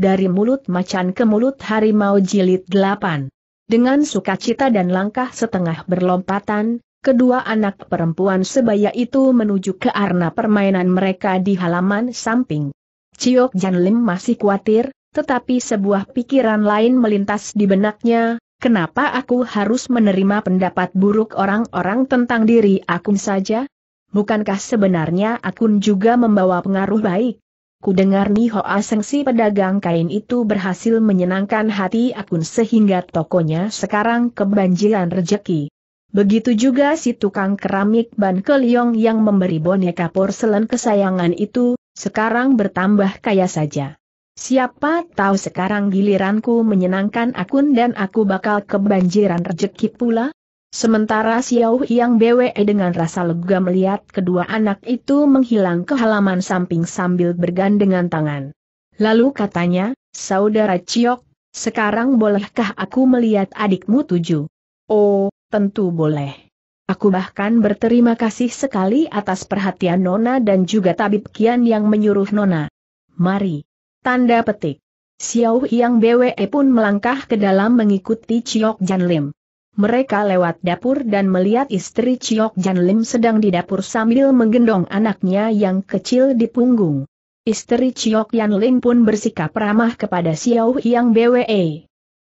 Dari mulut macan ke mulut harimau jilid delapan. Dengan sukacita dan langkah setengah berlompatan, kedua anak perempuan sebaya itu menuju ke arena permainan mereka di halaman samping. Ciok Jan Lim masih khawatir, tetapi sebuah pikiran lain melintas di benaknya, kenapa aku harus menerima pendapat buruk orang-orang tentang diri aku saja? Bukankah sebenarnya akun juga membawa pengaruh baik? Kudengar dengar Niho Aseng si pedagang kain itu berhasil menyenangkan hati akun sehingga tokonya sekarang kebanjiran rejeki. Begitu juga si tukang keramik Ban Keliong yang memberi boneka porselen kesayangan itu, sekarang bertambah kaya saja. Siapa tahu sekarang giliranku menyenangkan akun dan aku bakal kebanjiran rejeki pula? Sementara Xiao Yang BWE dengan rasa lega melihat kedua anak itu menghilang ke halaman samping sambil bergandengan tangan. Lalu katanya, Saudara Ciok, sekarang bolehkah aku melihat adikmu tujuh? Oh, tentu boleh. Aku bahkan berterima kasih sekali atas perhatian Nona dan juga Tabib Kian yang menyuruh Nona. Mari. Tanda petik. Xiao Yang BWE pun melangkah ke dalam mengikuti Ciok Janlim. Mereka lewat dapur dan melihat istri Chiok Jan Lim sedang di dapur sambil menggendong anaknya yang kecil di punggung. Istri Chiok Yan Lim pun bersikap ramah kepada Xiao Yang BWE.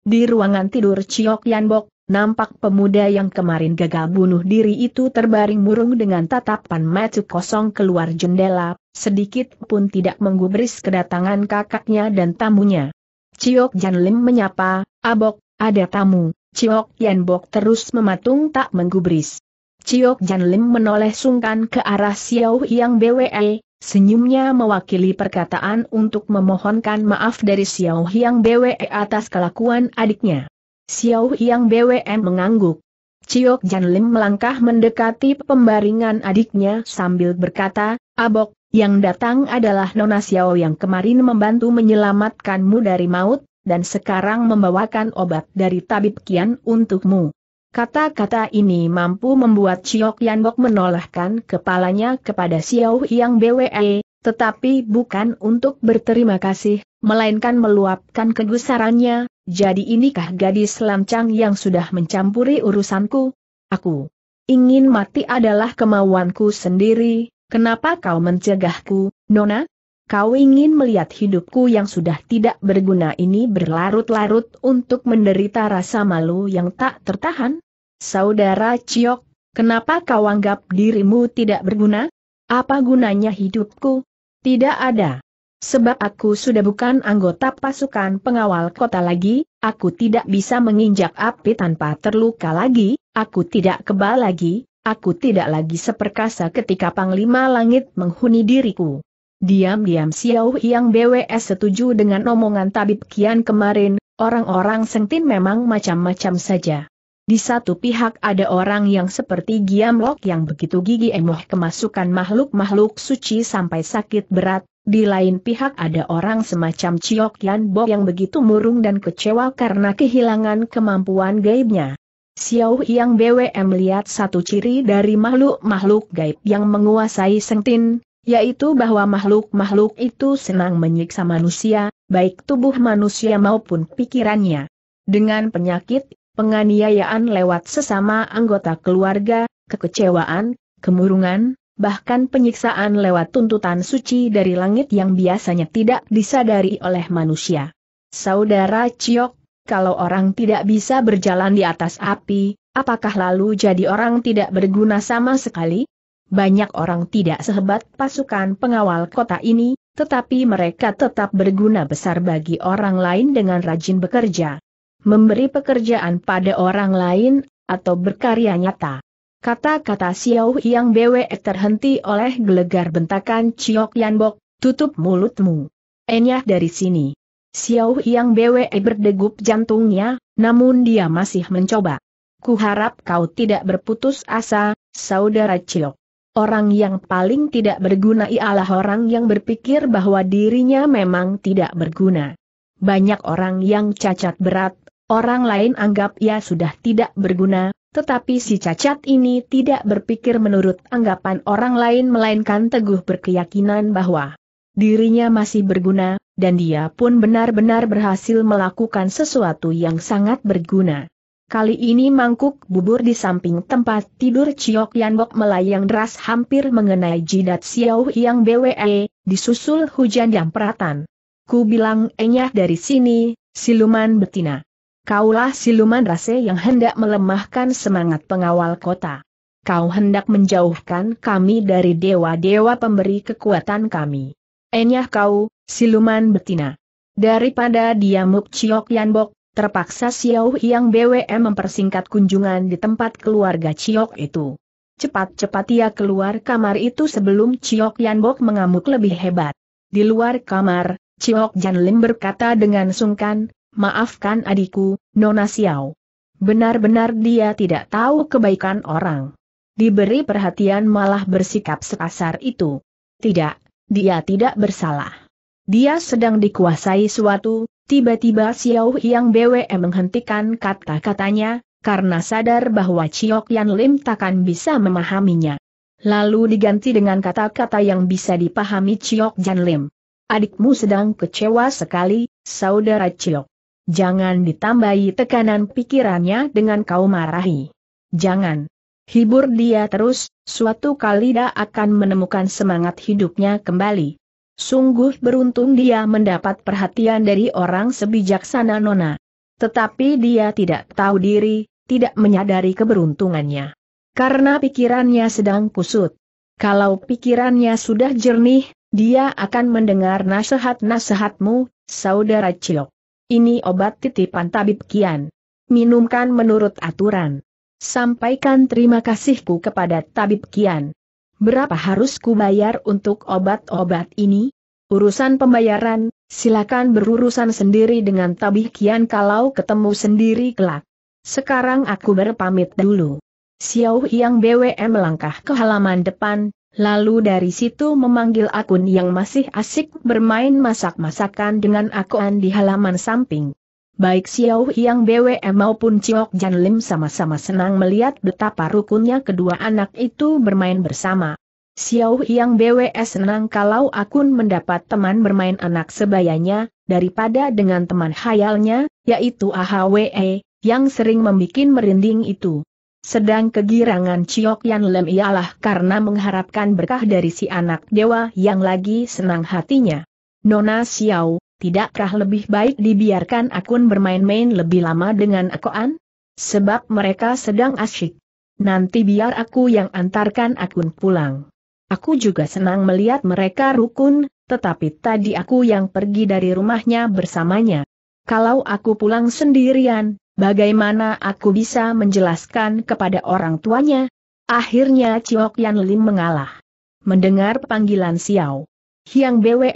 Di ruangan tidur Chiok Yan Bok, nampak pemuda yang kemarin gagal bunuh diri itu terbaring murung dengan tatapan mata kosong keluar jendela, sedikit pun tidak menggubris kedatangan kakaknya dan tamunya. Chiok Jan Lim menyapa, Abok, ada tamu. Ciok Yan Bok terus mematung tak menggubris. Ciok Jan Lim menoleh sungkan ke arah Xiao Yang BWE, senyumnya mewakili perkataan untuk memohonkan maaf dari Xiao Yang BWE atas kelakuan adiknya. Xiao Yang BWE mengangguk. Ciok Jan Lim melangkah mendekati pembaringan adiknya sambil berkata, Abok, yang datang adalah Nona Xiao yang kemarin membantu menyelamatkanmu dari maut, dan sekarang membawakan obat dari tabib Kian untukmu. Kata-kata ini mampu membuat Chiok Yanbok menolahkan kepalanya kepada Xiao Yang BWE, tetapi bukan untuk berterima kasih, melainkan meluapkan kegusarannya, jadi inikah gadis lancang yang sudah mencampuri urusanku? Aku ingin mati adalah kemauanku sendiri, kenapa kau mencegahku, Nona? kau ingin melihat hidupku yang sudah tidak berguna ini berlarut-larut untuk menderita rasa malu yang tak tertahan? Saudara Ciok, kenapa kau anggap dirimu tidak berguna? Apa gunanya hidupku? Tidak ada. Sebab aku sudah bukan anggota pasukan pengawal kota lagi, aku tidak bisa menginjak api tanpa terluka lagi, aku tidak kebal lagi, aku tidak lagi seperkasa ketika Panglima Langit menghuni diriku. Diam-diam Xiao Yang BWS setuju dengan omongan tabib Kian kemarin, orang-orang sengtin memang macam-macam saja. Di satu pihak ada orang yang seperti Giam Lok yang begitu gigi emoh kemasukan makhluk-makhluk suci sampai sakit berat, di lain pihak ada orang semacam Ciok Yan Bo yang begitu murung dan kecewa karena kehilangan kemampuan gaibnya. Xiao Yang BWM melihat satu ciri dari makhluk-makhluk gaib yang menguasai sengtin, yaitu bahwa makhluk-makhluk itu senang menyiksa manusia, baik tubuh manusia maupun pikirannya. Dengan penyakit, penganiayaan lewat sesama anggota keluarga, kekecewaan, kemurungan, bahkan penyiksaan lewat tuntutan suci dari langit yang biasanya tidak disadari oleh manusia. Saudara Ciok, kalau orang tidak bisa berjalan di atas api, apakah lalu jadi orang tidak berguna sama sekali? banyak orang tidak sehebat pasukan pengawal kota ini, tetapi mereka tetap berguna besar bagi orang lain dengan rajin bekerja. Memberi pekerjaan pada orang lain, atau berkarya nyata. Kata-kata Xiao Yang Bwe terhenti oleh gelegar bentakan Chiok Yan tutup mulutmu. Enyah dari sini. Xiao Yang Bwe berdegup jantungnya, namun dia masih mencoba. Kuharap kau tidak berputus asa, saudara Chiok. Orang yang paling tidak berguna ialah orang yang berpikir bahwa dirinya memang tidak berguna. Banyak orang yang cacat berat, orang lain anggap ia sudah tidak berguna, tetapi si cacat ini tidak berpikir menurut anggapan orang lain melainkan teguh berkeyakinan bahwa dirinya masih berguna, dan dia pun benar-benar berhasil melakukan sesuatu yang sangat berguna. Kali ini mangkuk bubur di samping tempat tidur Ciok Yanbok melayang deras hampir mengenai jidat Xiao Yang BWE, disusul hujan yang peratan. Ku bilang enyah dari sini, siluman betina. Kaulah siluman rase yang hendak melemahkan semangat pengawal kota. Kau hendak menjauhkan kami dari dewa-dewa pemberi kekuatan kami. Enyah kau, siluman betina. Daripada diamuk Ciok Yanbok, Terpaksa Xiao Yang BWM mempersingkat kunjungan di tempat keluarga Ciok itu. Cepat-cepat ia keluar kamar itu sebelum Ciok Yanbok mengamuk lebih hebat. Di luar kamar, Ciok Lim berkata dengan sungkan, maafkan adikku, Nona Xiao. Benar-benar dia tidak tahu kebaikan orang. Diberi perhatian malah bersikap sekasar itu. Tidak, dia tidak bersalah. Dia sedang dikuasai suatu, Tiba-tiba Xiao Yang BWE menghentikan kata-katanya, karena sadar bahwa Chiok Yan Lim takkan bisa memahaminya. Lalu diganti dengan kata-kata yang bisa dipahami Chiok Yan Lim. Adikmu sedang kecewa sekali, saudara Chiok. Jangan ditambahi tekanan pikirannya dengan kau marahi. Jangan. Hibur dia terus, suatu kali dia akan menemukan semangat hidupnya kembali. Sungguh beruntung dia mendapat perhatian dari orang sebijaksana Nona. Tetapi dia tidak tahu diri, tidak menyadari keberuntungannya. Karena pikirannya sedang kusut. Kalau pikirannya sudah jernih, dia akan mendengar nasihat-nasihatmu, saudara Cilok. Ini obat titipan tabib Kian. Minumkan menurut aturan. Sampaikan terima kasihku kepada tabib Kian. Berapa harus kubayar untuk obat-obat ini? Urusan pembayaran, silakan berurusan sendiri dengan tabih kian kalau ketemu sendiri kelak. Sekarang aku berpamit dulu. Xiao Yang BWM melangkah ke halaman depan, lalu dari situ memanggil akun yang masih asik bermain masak-masakan dengan akuan di halaman samping baik Xiao Yang BWM maupun Ciok Jan Lim sama-sama senang melihat betapa rukunnya kedua anak itu bermain bersama. Xiao Yang BWS senang kalau akun mendapat teman bermain anak sebayanya, daripada dengan teman hayalnya, yaitu AHWE, yang sering membuat merinding itu. Sedang kegirangan Ciok Yan Lim ialah karena mengharapkan berkah dari si anak dewa yang lagi senang hatinya. Nona Xiao, tidakkah lebih baik dibiarkan akun bermain-main lebih lama dengan akuan? Sebab mereka sedang asyik. Nanti biar aku yang antarkan akun pulang. Aku juga senang melihat mereka rukun, tetapi tadi aku yang pergi dari rumahnya bersamanya. Kalau aku pulang sendirian, bagaimana aku bisa menjelaskan kepada orang tuanya? Akhirnya Ciok Yan Lim mengalah. Mendengar panggilan Xiao Hiang Bwe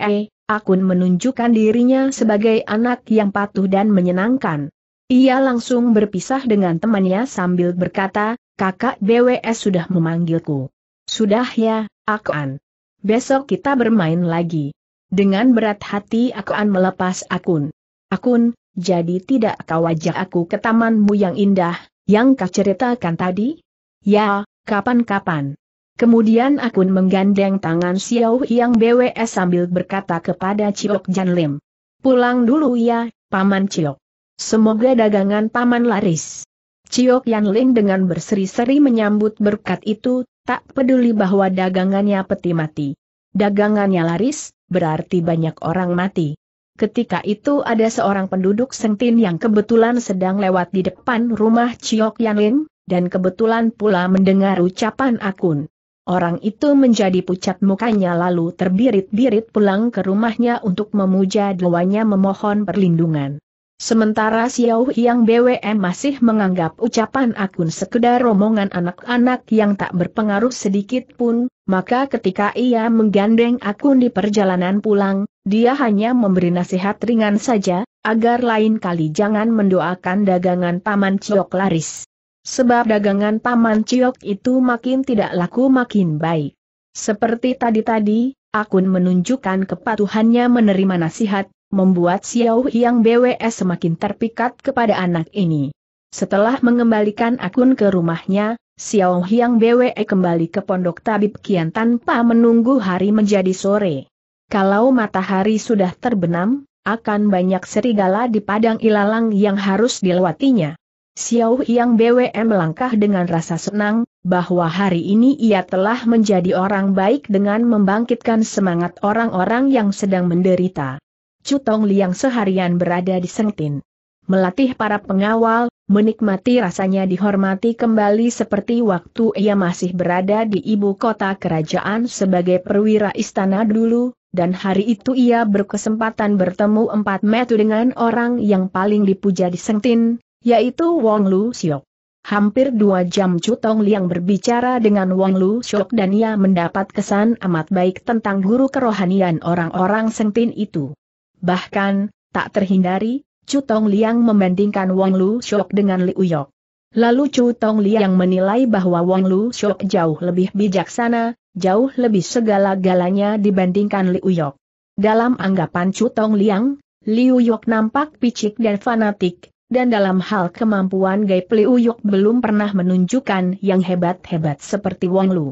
Akun menunjukkan dirinya sebagai anak yang patuh dan menyenangkan. Ia langsung berpisah dengan temannya sambil berkata, kakak BWS sudah memanggilku. Sudah ya, Akuan. Besok kita bermain lagi. Dengan berat hati Akuan melepas Akun. Akun, jadi tidak kau ajak aku ke tamanmu yang indah, yang kau ceritakan tadi? Ya, kapan-kapan. Kemudian Akun menggandeng tangan Xiao Yang BWS sambil berkata kepada Ciok Jan Lim. Pulang dulu ya, Paman Ciok. Semoga dagangan Paman laris. Ciok Yan Lim dengan berseri-seri menyambut berkat itu, tak peduli bahwa dagangannya peti mati. Dagangannya laris, berarti banyak orang mati. Ketika itu ada seorang penduduk sentin yang kebetulan sedang lewat di depan rumah Ciok Yan Lim, dan kebetulan pula mendengar ucapan akun. Orang itu menjadi pucat mukanya lalu terbirit-birit pulang ke rumahnya untuk memuja doanya memohon perlindungan. Sementara Xiao Yang BWM masih menganggap ucapan akun sekedar romongan anak-anak yang tak berpengaruh sedikit pun, maka ketika ia menggandeng akun di perjalanan pulang, dia hanya memberi nasihat ringan saja, agar lain kali jangan mendoakan dagangan Paman Ciok laris. Sebab dagangan Paman Ciok itu makin tidak laku makin baik. Seperti tadi-tadi, Akun menunjukkan kepatuhannya menerima nasihat, membuat Xiao Yang BWS semakin terpikat kepada anak ini. Setelah mengembalikan akun ke rumahnya, Xiao Yang BWE kembali ke pondok tabib Kian tanpa menunggu hari menjadi sore. Kalau matahari sudah terbenam, akan banyak serigala di padang ilalang yang harus dilewatinya. Xiao Yang BWM melangkah dengan rasa senang, bahwa hari ini ia telah menjadi orang baik dengan membangkitkan semangat orang-orang yang sedang menderita. Chu Tong Liang seharian berada di Sengtin. Melatih para pengawal, menikmati rasanya dihormati kembali seperti waktu ia masih berada di ibu kota kerajaan sebagai perwira istana dulu, dan hari itu ia berkesempatan bertemu empat metu dengan orang yang paling dipuja di Sengtin, yaitu Wong Lu Siok. Hampir dua jam Cutong Liang berbicara dengan Wong Lu Shok dan ia mendapat kesan amat baik tentang guru kerohanian orang-orang Sengtin itu. Bahkan, tak terhindari, Cutong Liang membandingkan Wong Lu Shok dengan Liu Yok. Lalu Cutong Liang menilai bahwa Wong Lu Shok jauh lebih bijaksana, jauh lebih segala-galanya dibandingkan Liu Yok. Dalam anggapan Cutong Liang, Liu Yok nampak picik dan fanatik, dan dalam hal kemampuan Gai Pliuyuk belum pernah menunjukkan yang hebat-hebat seperti Wong Lu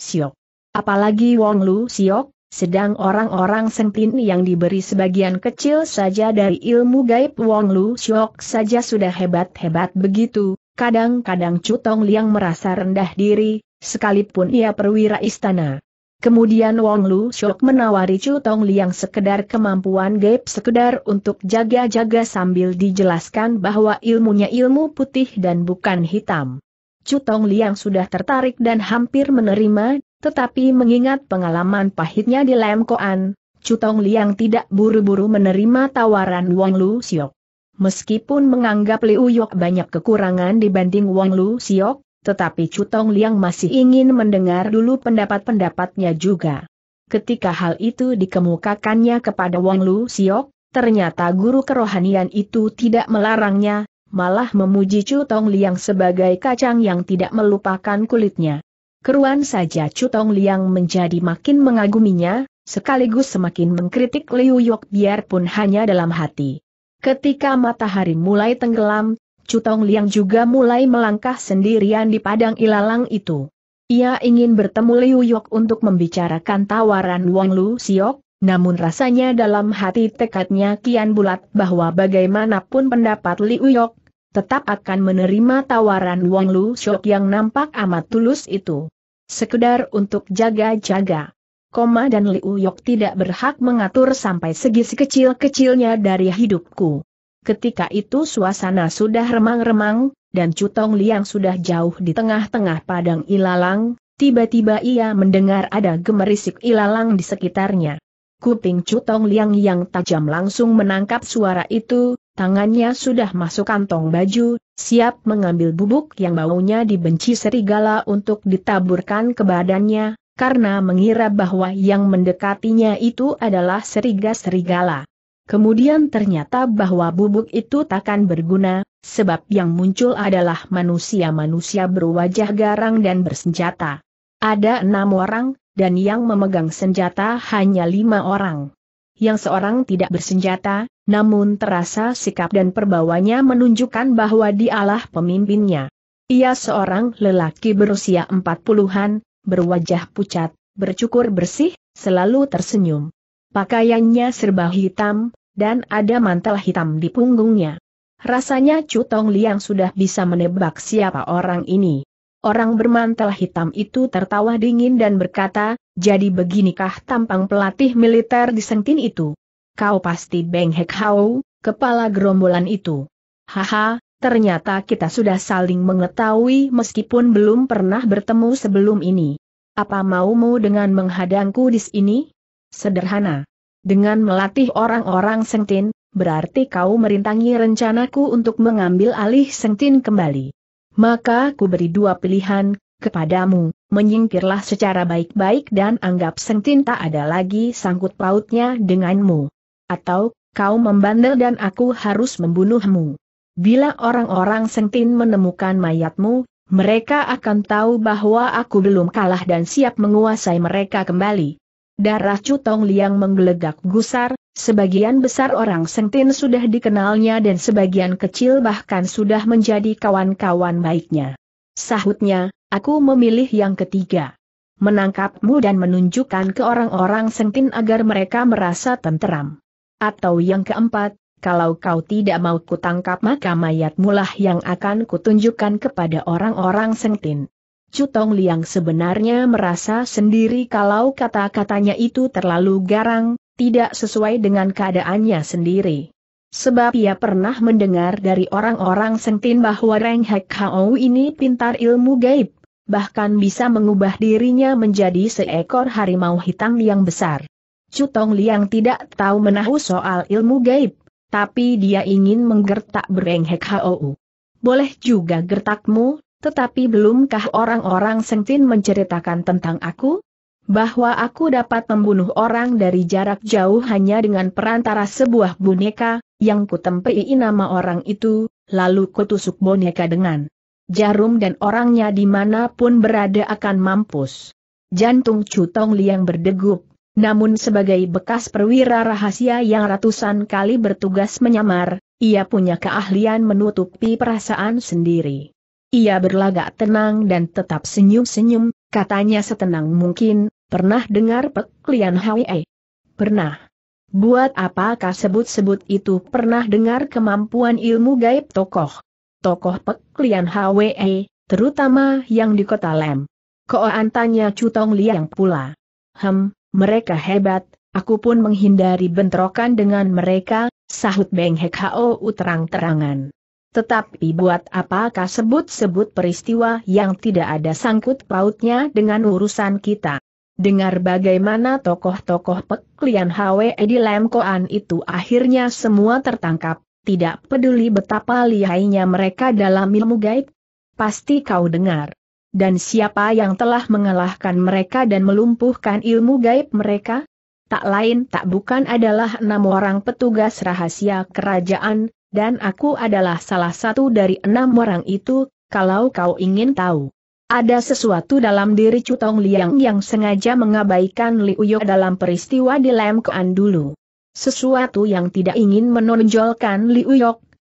Siok. Apalagi Wong Lu Siok, sedang orang-orang sempin yang diberi sebagian kecil saja dari ilmu gaib Wong Lu Siok saja sudah hebat-hebat begitu, kadang-kadang Cutong Liang merasa rendah diri, sekalipun ia perwira istana. Kemudian Wong Lu Shok menawari Chu Tong Liang sekedar kemampuan gap sekedar untuk jaga-jaga sambil dijelaskan bahwa ilmunya ilmu putih dan bukan hitam. Chu Tong Liang sudah tertarik dan hampir menerima, tetapi mengingat pengalaman pahitnya di Lam Koan, Chu Tong Liang tidak buru-buru menerima tawaran Wong Lu Siok. Meskipun menganggap Liu Yok banyak kekurangan dibanding Wong Lu Siok, tetapi Cutong Liang masih ingin mendengar dulu pendapat-pendapatnya juga. Ketika hal itu dikemukakannya kepada Wang Lu Siok, ternyata guru kerohanian itu tidak melarangnya, malah memuji Cutong Liang sebagai kacang yang tidak melupakan kulitnya. Keruan saja Cutong Liang menjadi makin mengaguminya, sekaligus semakin mengkritik Liu Yok biarpun hanya dalam hati. Ketika matahari mulai tenggelam, Cutong Liang juga mulai melangkah sendirian di padang ilalang itu. Ia ingin bertemu Liu Yok untuk membicarakan tawaran Wang Lu Siok, namun rasanya dalam hati tekadnya kian bulat bahwa bagaimanapun pendapat Liu Yok, tetap akan menerima tawaran Wang Lu Siok yang nampak amat tulus itu. Sekedar untuk jaga-jaga. Koma dan Liu Yok tidak berhak mengatur sampai segi sekecil-kecilnya dari hidupku. Ketika itu suasana sudah remang-remang, dan Cutong Liang sudah jauh di tengah-tengah padang ilalang, tiba-tiba ia mendengar ada gemerisik ilalang di sekitarnya. Kuping Cutong Liang yang tajam langsung menangkap suara itu, tangannya sudah masuk kantong baju, siap mengambil bubuk yang baunya dibenci serigala untuk ditaburkan ke badannya, karena mengira bahwa yang mendekatinya itu adalah seriga-serigala. Kemudian ternyata bahwa bubuk itu takkan berguna, sebab yang muncul adalah manusia-manusia berwajah garang dan bersenjata. Ada enam orang, dan yang memegang senjata hanya lima orang. Yang seorang tidak bersenjata, namun terasa sikap dan perbawanya menunjukkan bahwa dialah pemimpinnya. Ia seorang lelaki berusia empat puluhan, berwajah pucat, bercukur bersih, selalu tersenyum. Pakaiannya serba hitam, dan ada mantel hitam di punggungnya. Rasanya Chu Tong Liang sudah bisa menebak siapa orang ini. Orang bermantel hitam itu tertawa dingin dan berkata, jadi beginikah tampang pelatih militer di Sengtin itu? Kau pasti Beng Hek Hau, kepala gerombolan itu. Haha, ternyata kita sudah saling mengetahui meskipun belum pernah bertemu sebelum ini. Apa maumu dengan menghadangku di sini? Sederhana. Dengan melatih orang-orang Sengtin, berarti kau merintangi rencanaku untuk mengambil alih Sengtin kembali. Maka ku beri dua pilihan, kepadamu, menyingkirlah secara baik-baik dan anggap Sengtin tak ada lagi sangkut pautnya denganmu. Atau, kau membandel dan aku harus membunuhmu. Bila orang-orang Sengtin menemukan mayatmu, mereka akan tahu bahwa aku belum kalah dan siap menguasai mereka kembali. Darah Cutong Liang menggelegak gusar, sebagian besar orang Sengtin sudah dikenalnya dan sebagian kecil bahkan sudah menjadi kawan-kawan baiknya. Sahutnya, aku memilih yang ketiga. Menangkapmu dan menunjukkan ke orang-orang Sengtin agar mereka merasa tenteram. Atau yang keempat, kalau kau tidak mau kutangkap maka mayatmulah yang akan kutunjukkan kepada orang-orang Sengtin. Cu Liang sebenarnya merasa sendiri kalau kata-katanya itu terlalu garang, tidak sesuai dengan keadaannya sendiri. Sebab ia pernah mendengar dari orang-orang sentin bahwa Reng Hek Hao ini pintar ilmu gaib, bahkan bisa mengubah dirinya menjadi seekor harimau hitam yang besar. Cu Liang tidak tahu menahu soal ilmu gaib, tapi dia ingin menggertak Bereng Hek Hao. Boleh juga gertakmu, tetapi belumkah orang-orang Sengtin menceritakan tentang aku? Bahwa aku dapat membunuh orang dari jarak jauh hanya dengan perantara sebuah boneka, yang kutempei nama orang itu, lalu kutusuk boneka dengan jarum dan orangnya dimanapun berada akan mampus. Jantung Cutong Liang berdegup, namun sebagai bekas perwira rahasia yang ratusan kali bertugas menyamar, ia punya keahlian menutupi perasaan sendiri. Ia berlagak tenang dan tetap senyum-senyum, katanya setenang mungkin, pernah dengar peklian Hwe? Pernah. Buat apakah sebut-sebut itu pernah dengar kemampuan ilmu gaib tokoh? Tokoh peklian Hwe, terutama yang di kota Lem. Koan tanya Cutong Liang pula. Hem, mereka hebat, aku pun menghindari bentrokan dengan mereka, sahut Beng Hek Hou terang-terangan. Tetapi buat apakah sebut-sebut peristiwa yang tidak ada sangkut pautnya dengan urusan kita? Dengar bagaimana tokoh-tokoh peklian Hwe di Lemkoan itu akhirnya semua tertangkap, tidak peduli betapa lihainya mereka dalam ilmu gaib. Pasti kau dengar. Dan siapa yang telah mengalahkan mereka dan melumpuhkan ilmu gaib mereka? Tak lain tak bukan adalah enam orang petugas rahasia kerajaan, dan aku adalah salah satu dari enam orang itu, kalau kau ingin tahu. Ada sesuatu dalam diri Cutong Liang yang sengaja mengabaikan Liu dalam peristiwa di Lemkoan dulu. Sesuatu yang tidak ingin menonjolkan Liu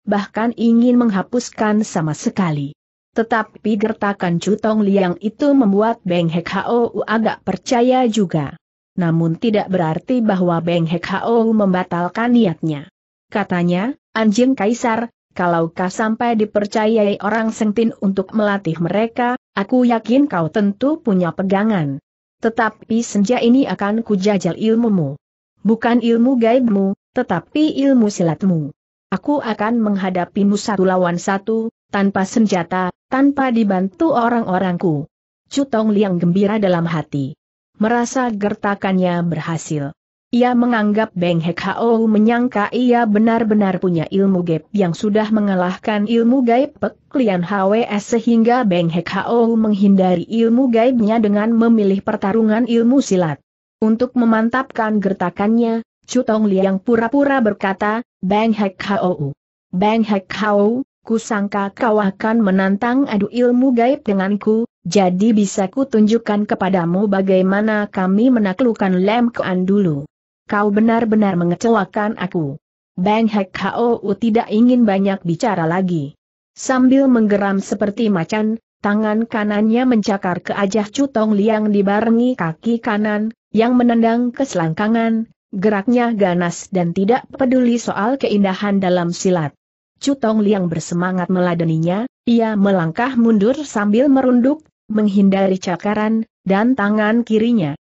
bahkan ingin menghapuskan sama sekali. Tetapi gertakan Cutong Liang itu membuat Beng Hek Hou agak percaya juga. Namun tidak berarti bahwa Beng Hek Hou membatalkan niatnya. Katanya, anjing kaisar, kalau kau sampai dipercayai orang sentin untuk melatih mereka, aku yakin kau tentu punya pegangan. Tetapi senja ini akan kujajal ilmumu. Bukan ilmu gaibmu, tetapi ilmu silatmu. Aku akan menghadapimu satu lawan satu, tanpa senjata, tanpa dibantu orang-orangku. Cutong Liang gembira dalam hati. Merasa gertakannya berhasil. Ia menganggap Beng Hek Hao menyangka ia benar-benar punya ilmu gaib yang sudah mengalahkan ilmu gaib peklian Lian HWS sehingga Beng Hek Hao menghindari ilmu gaibnya dengan memilih pertarungan ilmu silat. Untuk memantapkan gertakannya, Tong Liang pura-pura berkata, Beng Hek Hao. Beng Hek Hao, kusangka kau akan menantang adu ilmu gaib denganku, jadi bisa ku tunjukkan kepadamu bagaimana kami menaklukkan Lem Kuan dulu kau benar-benar mengecewakan aku. Bang Hek Hou tidak ingin banyak bicara lagi. Sambil menggeram seperti macan, tangan kanannya mencakar ke ajah Cutong Liang dibarengi kaki kanan, yang menendang ke selangkangan, geraknya ganas dan tidak peduli soal keindahan dalam silat. Cutong Liang bersemangat meladeninya, ia melangkah mundur sambil merunduk, menghindari cakaran, dan tangan kirinya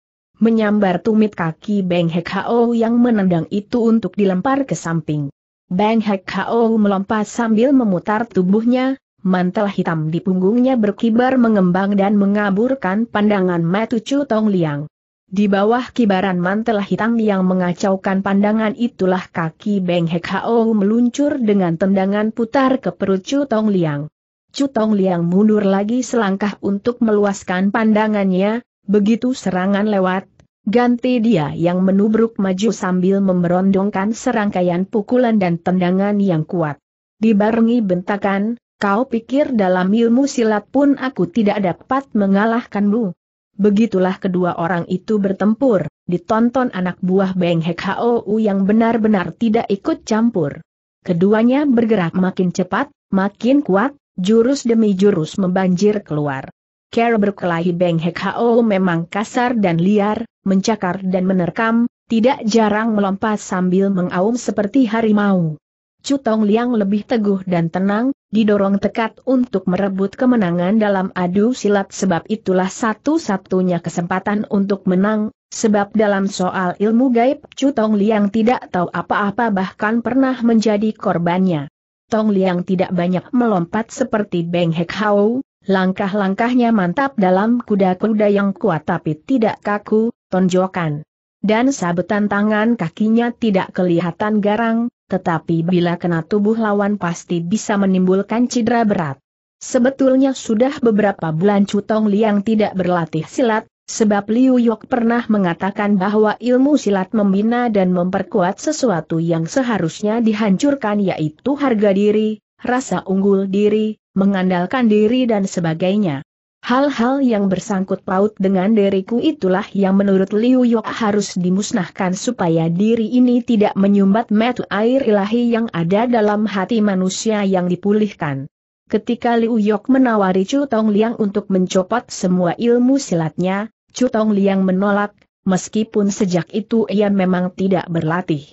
menyambar tumit kaki Beng Hek Hao yang menendang itu untuk dilempar ke samping. Beng Hek Hao melompat sambil memutar tubuhnya, mantel hitam di punggungnya berkibar mengembang dan mengaburkan pandangan Matu Chu Tong Liang. Di bawah kibaran mantel hitam yang mengacaukan pandangan itulah kaki Beng Hek Hao meluncur dengan tendangan putar ke perut Chu Tong Liang. Chu Tong Liang mundur lagi selangkah untuk meluaskan pandangannya, Begitu serangan lewat, ganti dia yang menubruk maju sambil memberondongkan serangkaian pukulan dan tendangan yang kuat. Dibarengi bentakan, kau pikir dalam ilmu silat pun aku tidak dapat mengalahkanmu. Begitulah kedua orang itu bertempur, ditonton anak buah Beng Hek Hou yang benar-benar tidak ikut campur. Keduanya bergerak makin cepat, makin kuat, jurus demi jurus membanjir keluar. Care berkelahi Beng Hek Hao memang kasar dan liar, mencakar dan menerkam, tidak jarang melompat sambil mengaum seperti harimau. Cutong Liang lebih teguh dan tenang, didorong tekad untuk merebut kemenangan dalam adu silat sebab itulah satu-satunya kesempatan untuk menang, sebab dalam soal ilmu gaib Cutong Liang tidak tahu apa-apa bahkan pernah menjadi korbannya. Tong Liang tidak banyak melompat seperti Beng Hek Hao, Langkah-langkahnya mantap dalam kuda-kuda yang kuat tapi tidak kaku, tonjokan. Dan sabetan tangan kakinya tidak kelihatan garang, tetapi bila kena tubuh lawan pasti bisa menimbulkan cedera berat. Sebetulnya sudah beberapa bulan Cutong Liang tidak berlatih silat, sebab Liu Yok pernah mengatakan bahwa ilmu silat membina dan memperkuat sesuatu yang seharusnya dihancurkan yaitu harga diri, rasa unggul diri, mengandalkan diri dan sebagainya. Hal-hal yang bersangkut paut dengan diriku itulah yang menurut Liu Yok harus dimusnahkan supaya diri ini tidak menyumbat metu air ilahi yang ada dalam hati manusia yang dipulihkan. Ketika Liu Yok menawari Chu Tong Liang untuk mencopot semua ilmu silatnya, Chu Tong Liang menolak, meskipun sejak itu ia memang tidak berlatih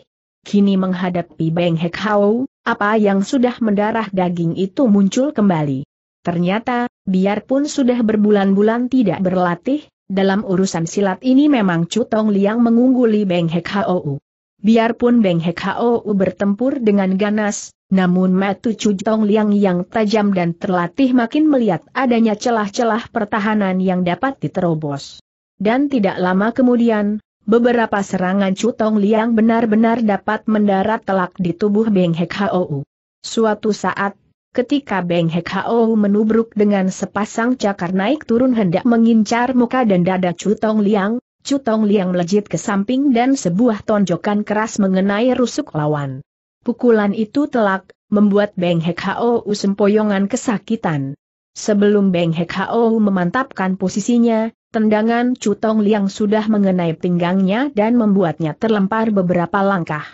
kini menghadapi Beng Hek Hau, apa yang sudah mendarah daging itu muncul kembali. Ternyata, biarpun sudah berbulan-bulan tidak berlatih, dalam urusan silat ini memang Cutong Liang mengungguli Beng Hek Hau. Biarpun Beng Hek Hau bertempur dengan ganas, namun Matu Cutong Liang yang tajam dan terlatih makin melihat adanya celah-celah pertahanan yang dapat diterobos. Dan tidak lama kemudian, beberapa serangan Cutong Liang benar-benar dapat mendarat telak di tubuh Beng Hek Hou. Suatu saat, ketika Beng Hek Hou menubruk dengan sepasang cakar naik turun hendak mengincar muka dan dada Cutong Liang, Cutong Liang melejit ke samping dan sebuah tonjokan keras mengenai rusuk lawan. Pukulan itu telak, membuat Beng Hek Hou sempoyongan kesakitan. Sebelum Beng Hek Hou memantapkan posisinya, Tendangan Chu Tong Liang sudah mengenai pinggangnya dan membuatnya terlempar beberapa langkah.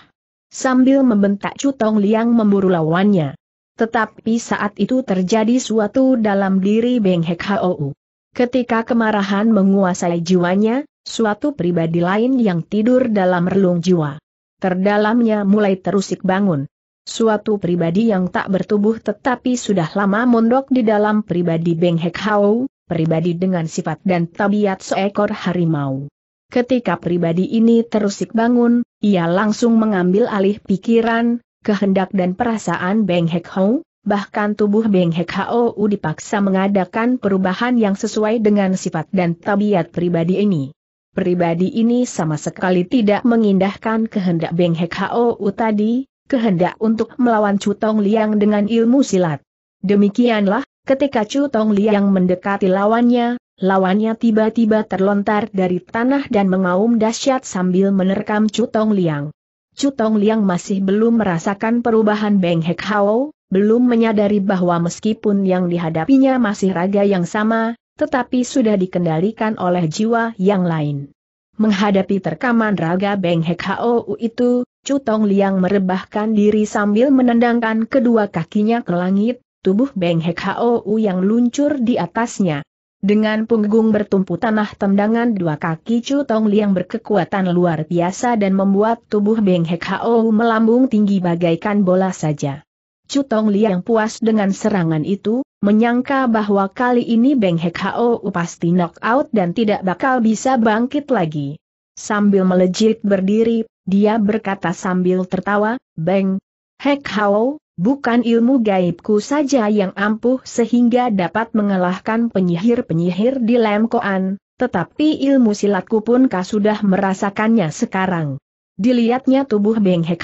Sambil membentak Chu Tong Liang memburu lawannya. Tetapi saat itu terjadi suatu dalam diri Beng Hek Hou. Ketika kemarahan menguasai jiwanya, suatu pribadi lain yang tidur dalam relung jiwa. Terdalamnya mulai terusik bangun. Suatu pribadi yang tak bertubuh tetapi sudah lama mondok di dalam pribadi Beng Hek pribadi dengan sifat dan tabiat seekor harimau. Ketika pribadi ini terusik bangun, ia langsung mengambil alih pikiran, kehendak dan perasaan Beng Hek Hou, bahkan tubuh Beng Hek Hou dipaksa mengadakan perubahan yang sesuai dengan sifat dan tabiat pribadi ini. Pribadi ini sama sekali tidak mengindahkan kehendak Beng Hek Hou tadi, kehendak untuk melawan Cutong Liang dengan ilmu silat. Demikianlah, Ketika Chu Tong Liang mendekati lawannya, lawannya tiba-tiba terlontar dari tanah dan mengaum dahsyat sambil menerkam Chu Tong Liang. Chu Tong Liang masih belum merasakan perubahan Beng Hek Hao, belum menyadari bahwa meskipun yang dihadapinya masih raga yang sama, tetapi sudah dikendalikan oleh jiwa yang lain. Menghadapi terkaman raga Beng Hek Hao itu, Chu Tong Liang merebahkan diri sambil menendangkan kedua kakinya ke langit, tubuh Beng Hek Hou yang luncur di atasnya. Dengan punggung bertumpu tanah tendangan dua kaki Chu Tong Liang berkekuatan luar biasa dan membuat tubuh Beng Hek Hao melambung tinggi bagaikan bola saja. Chu Tong Liang puas dengan serangan itu, menyangka bahwa kali ini Beng Hek Hao pasti knock out dan tidak bakal bisa bangkit lagi. Sambil melejit berdiri, dia berkata sambil tertawa, Beng Hek Hao, Bukan ilmu gaibku saja yang ampuh sehingga dapat mengalahkan penyihir-penyihir di Lemkoan, tetapi ilmu silatku pun kau sudah merasakannya sekarang. Dilihatnya tubuh Beng Hek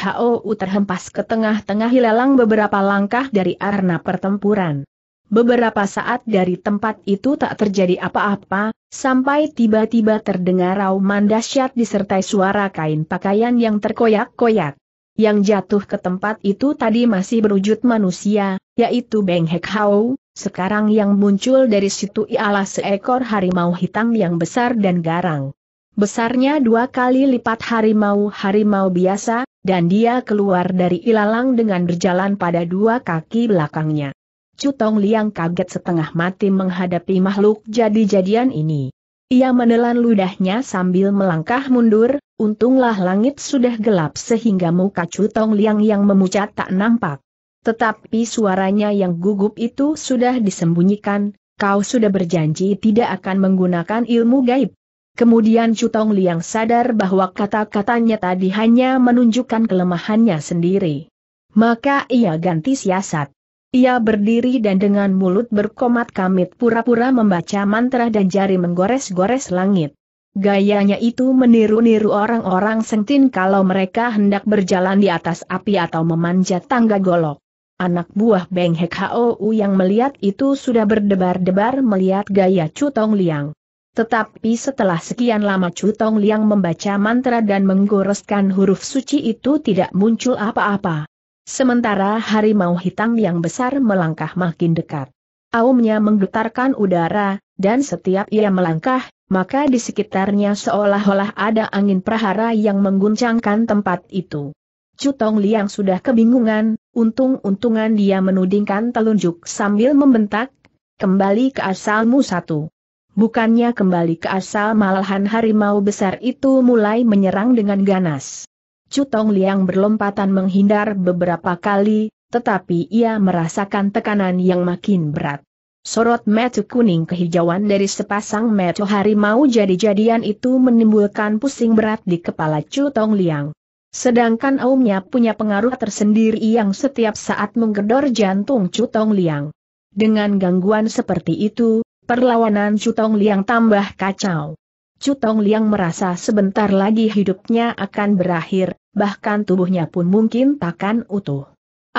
terhempas ke tengah-tengah hilalang beberapa langkah dari arena pertempuran. Beberapa saat dari tempat itu tak terjadi apa-apa, sampai tiba-tiba terdengar rauman dahsyat disertai suara kain pakaian yang terkoyak-koyak yang jatuh ke tempat itu tadi masih berwujud manusia, yaitu Beng Hek Hau, sekarang yang muncul dari situ ialah seekor harimau hitam yang besar dan garang. Besarnya dua kali lipat harimau-harimau biasa, dan dia keluar dari ilalang dengan berjalan pada dua kaki belakangnya. Cutong Liang kaget setengah mati menghadapi makhluk jadi-jadian ini. Ia menelan ludahnya sambil melangkah mundur, untunglah langit sudah gelap sehingga muka Tong Liang yang memucat tak nampak. Tetapi suaranya yang gugup itu sudah disembunyikan, kau sudah berjanji tidak akan menggunakan ilmu gaib. Kemudian Tong Liang sadar bahwa kata-katanya tadi hanya menunjukkan kelemahannya sendiri. Maka ia ganti siasat. Ia berdiri dan dengan mulut berkomat kamit pura-pura membaca mantra dan jari menggores-gores langit. Gayanya itu meniru-niru orang-orang sengtin kalau mereka hendak berjalan di atas api atau memanjat tangga golok. Anak buah Beng Hek Hou yang melihat itu sudah berdebar-debar melihat gaya Chu Tong Liang. Tetapi setelah sekian lama Chu Tong Liang membaca mantra dan menggoreskan huruf suci itu tidak muncul apa-apa. Sementara harimau hitam yang besar melangkah makin dekat. Aumnya menggetarkan udara, dan setiap ia melangkah, maka di sekitarnya seolah-olah ada angin prahara yang mengguncangkan tempat itu. Cutong Liang sudah kebingungan, untung-untungan dia menudingkan telunjuk sambil membentak, kembali ke asalmu satu. Bukannya kembali ke asal malahan harimau besar itu mulai menyerang dengan ganas. Cutong Liang berlompatan menghindar beberapa kali, tetapi ia merasakan tekanan yang makin berat. Sorot metu kuning kehijauan dari sepasang metu harimau jadi-jadian itu menimbulkan pusing berat di kepala Chu Tong Liang. Sedangkan Aumnya punya pengaruh tersendiri yang setiap saat menggedor jantung Chu Tong Liang. Dengan gangguan seperti itu, perlawanan Chu Tong Liang tambah kacau. Chu Tong Liang merasa sebentar lagi hidupnya akan berakhir, bahkan tubuhnya pun mungkin takkan utuh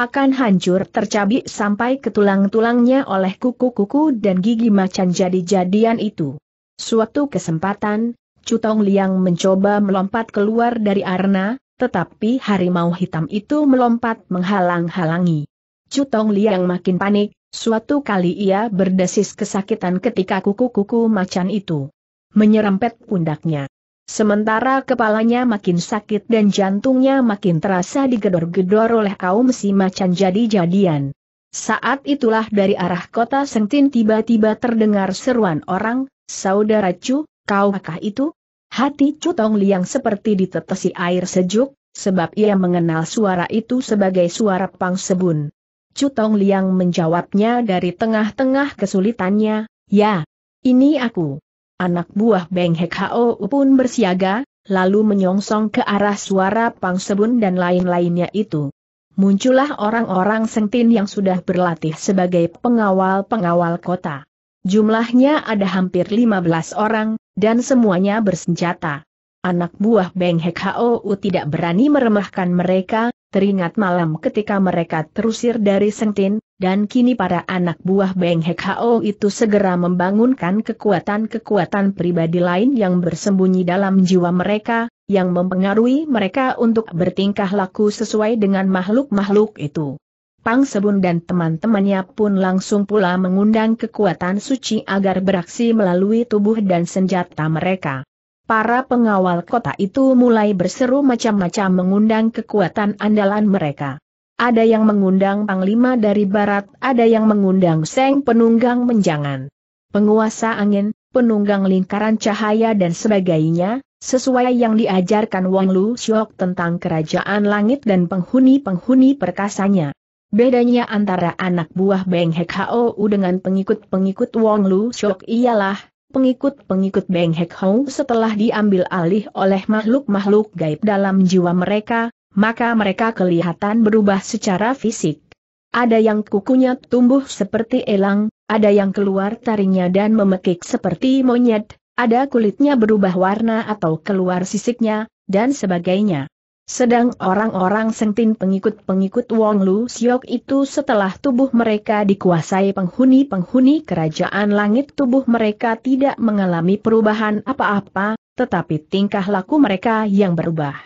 akan hancur tercabik sampai ke tulang-tulangnya oleh kuku-kuku dan gigi macan jadi-jadian itu. Suatu kesempatan, Cutong Liang mencoba melompat keluar dari arna, tetapi harimau hitam itu melompat menghalang-halangi. Cutong Liang makin panik, suatu kali ia berdesis kesakitan ketika kuku-kuku macan itu menyerempet pundaknya. Sementara kepalanya makin sakit dan jantungnya makin terasa digedor-gedor oleh kaum si macan jadi-jadian. Saat itulah dari arah kota Sengtin tiba-tiba terdengar seruan orang, Saudara kau kaukah itu? Hati Chu Tong Liang seperti ditetesi air sejuk, sebab ia mengenal suara itu sebagai suara Pang Sebun. Chu Tong Liang menjawabnya dari tengah-tengah kesulitannya, ya, ini aku anak buah Beng Hek Hao pun bersiaga, lalu menyongsong ke arah suara Pang Sebun dan lain-lainnya itu. Muncullah orang-orang sengtin yang sudah berlatih sebagai pengawal-pengawal kota. Jumlahnya ada hampir 15 orang, dan semuanya bersenjata. Anak buah Beng Hek Hao tidak berani meremahkan mereka, teringat malam ketika mereka terusir dari Sengtin, dan kini para anak buah Beng Hek Hao itu segera membangunkan kekuatan-kekuatan pribadi lain yang bersembunyi dalam jiwa mereka, yang mempengaruhi mereka untuk bertingkah laku sesuai dengan makhluk-makhluk itu. Pang Sebun dan teman-temannya pun langsung pula mengundang kekuatan suci agar beraksi melalui tubuh dan senjata mereka. Para pengawal kota itu mulai berseru macam-macam mengundang kekuatan andalan mereka. Ada yang mengundang Panglima dari Barat, ada yang mengundang Seng Penunggang Menjangan, Penguasa Angin, Penunggang Lingkaran Cahaya dan sebagainya, sesuai yang diajarkan Wang Lu Xiok tentang kerajaan langit dan penghuni-penghuni perkasanya. Bedanya antara anak buah Beng Hek Hou dengan pengikut-pengikut Wang Lu Xiok ialah, Pengikut-pengikut Beng Hek Hou setelah diambil alih oleh makhluk-makhluk gaib dalam jiwa mereka, maka mereka kelihatan berubah secara fisik. Ada yang kukunya tumbuh seperti elang, ada yang keluar taringnya dan memekik seperti monyet, ada kulitnya berubah warna atau keluar sisiknya, dan sebagainya. Sedang orang-orang sentin pengikut-pengikut Wong Lu Siok itu setelah tubuh mereka dikuasai penghuni-penghuni kerajaan langit tubuh mereka tidak mengalami perubahan apa-apa, tetapi tingkah laku mereka yang berubah.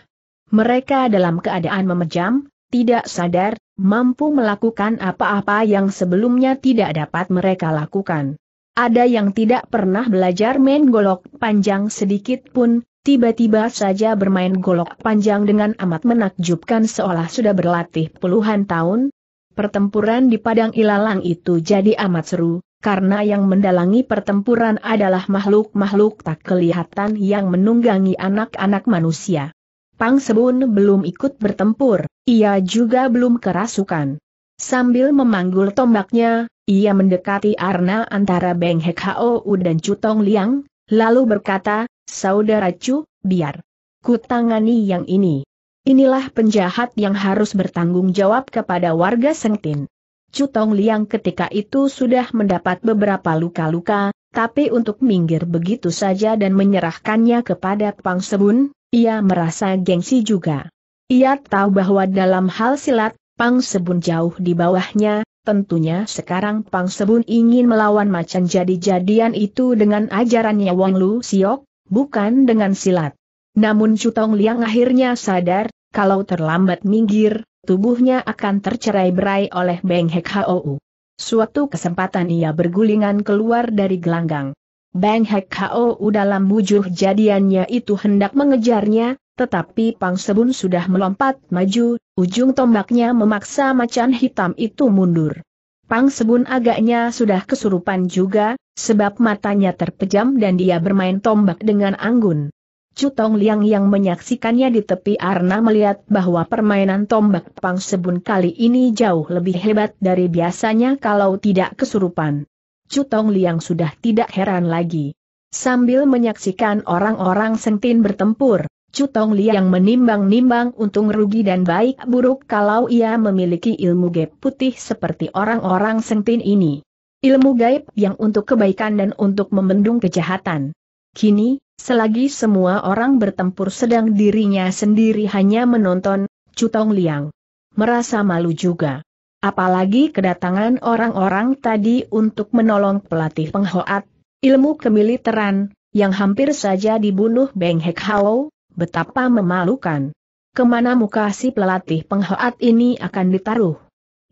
Mereka dalam keadaan memejam, tidak sadar, mampu melakukan apa-apa yang sebelumnya tidak dapat mereka lakukan. Ada yang tidak pernah belajar main golok panjang sedikit pun, tiba-tiba saja bermain golok panjang dengan amat menakjubkan seolah sudah berlatih puluhan tahun. Pertempuran di Padang Ilalang itu jadi amat seru, karena yang mendalangi pertempuran adalah makhluk-makhluk tak kelihatan yang menunggangi anak-anak manusia. Pang Sebun belum ikut bertempur, ia juga belum kerasukan. Sambil memanggul tombaknya, ia mendekati arna antara Beng Hek U dan Cutong Liang, lalu berkata, Saudara Chu, biar ku tangani yang ini. Inilah penjahat yang harus bertanggung jawab kepada warga Sengtin. Cutong Liang ketika itu sudah mendapat beberapa luka-luka, tapi untuk minggir begitu saja dan menyerahkannya kepada Pang Sebun, ia merasa gengsi juga. Ia tahu bahwa dalam hal silat, Pang Sebun jauh di bawahnya, Tentunya sekarang Pang Sebun ingin melawan macan jadi-jadian itu dengan ajarannya Wang Lu Siok, bukan dengan silat. Namun Cutong Liang akhirnya sadar, kalau terlambat minggir, tubuhnya akan tercerai-berai oleh Beng Hek Hou. Suatu kesempatan ia bergulingan keluar dari gelanggang. Beng Hek Hou dalam wujud jadiannya itu hendak mengejarnya, tetapi Pang Sebun sudah melompat maju, ujung tombaknya memaksa macan hitam itu mundur. Pang Sebun agaknya sudah kesurupan juga, sebab matanya terpejam dan dia bermain tombak dengan anggun. Cutong Liang yang menyaksikannya di tepi Arna melihat bahwa permainan tombak Pang Sebun kali ini jauh lebih hebat dari biasanya kalau tidak kesurupan. Cutong Liang sudah tidak heran lagi. Sambil menyaksikan orang-orang sentin bertempur, Coutong Tong Liang menimbang-nimbang untung rugi dan baik buruk kalau ia memiliki ilmu gaib putih seperti orang-orang sentin ini. Ilmu gaib yang untuk kebaikan dan untuk membendung kejahatan. Kini, selagi semua orang bertempur sedang dirinya sendiri hanya menonton, Coutong Liang merasa malu juga. Apalagi kedatangan orang-orang tadi untuk menolong pelatih penghoat, ilmu kemiliteran, yang hampir saja dibunuh Beng Hek Hao, Betapa memalukan. Kemana muka si pelatih penghoat ini akan ditaruh?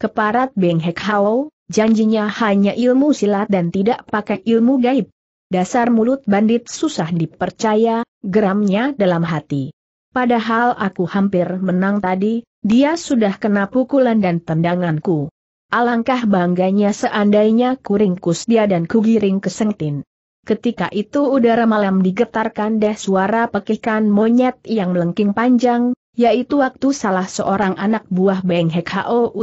Keparat Beng Hek Hao, janjinya hanya ilmu silat dan tidak pakai ilmu gaib. Dasar mulut bandit susah dipercaya, geramnya dalam hati. Padahal aku hampir menang tadi, dia sudah kena pukulan dan tendanganku. Alangkah bangganya seandainya kuringkus dia dan kugiring kesengtin. Ketika itu udara malam digetarkan deh suara pekikan monyet yang melengking panjang, yaitu waktu salah seorang anak buah Beng Hek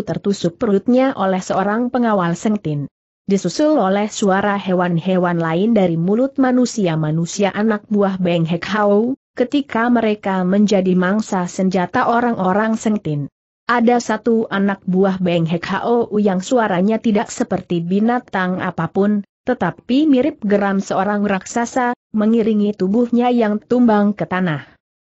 tertusuk perutnya oleh seorang pengawal sengtin. Disusul oleh suara hewan-hewan lain dari mulut manusia-manusia anak buah Beng Hek ketika mereka menjadi mangsa senjata orang-orang sengtin. Ada satu anak buah Beng Hek yang suaranya tidak seperti binatang apapun, tetapi mirip geram seorang raksasa, mengiringi tubuhnya yang tumbang ke tanah.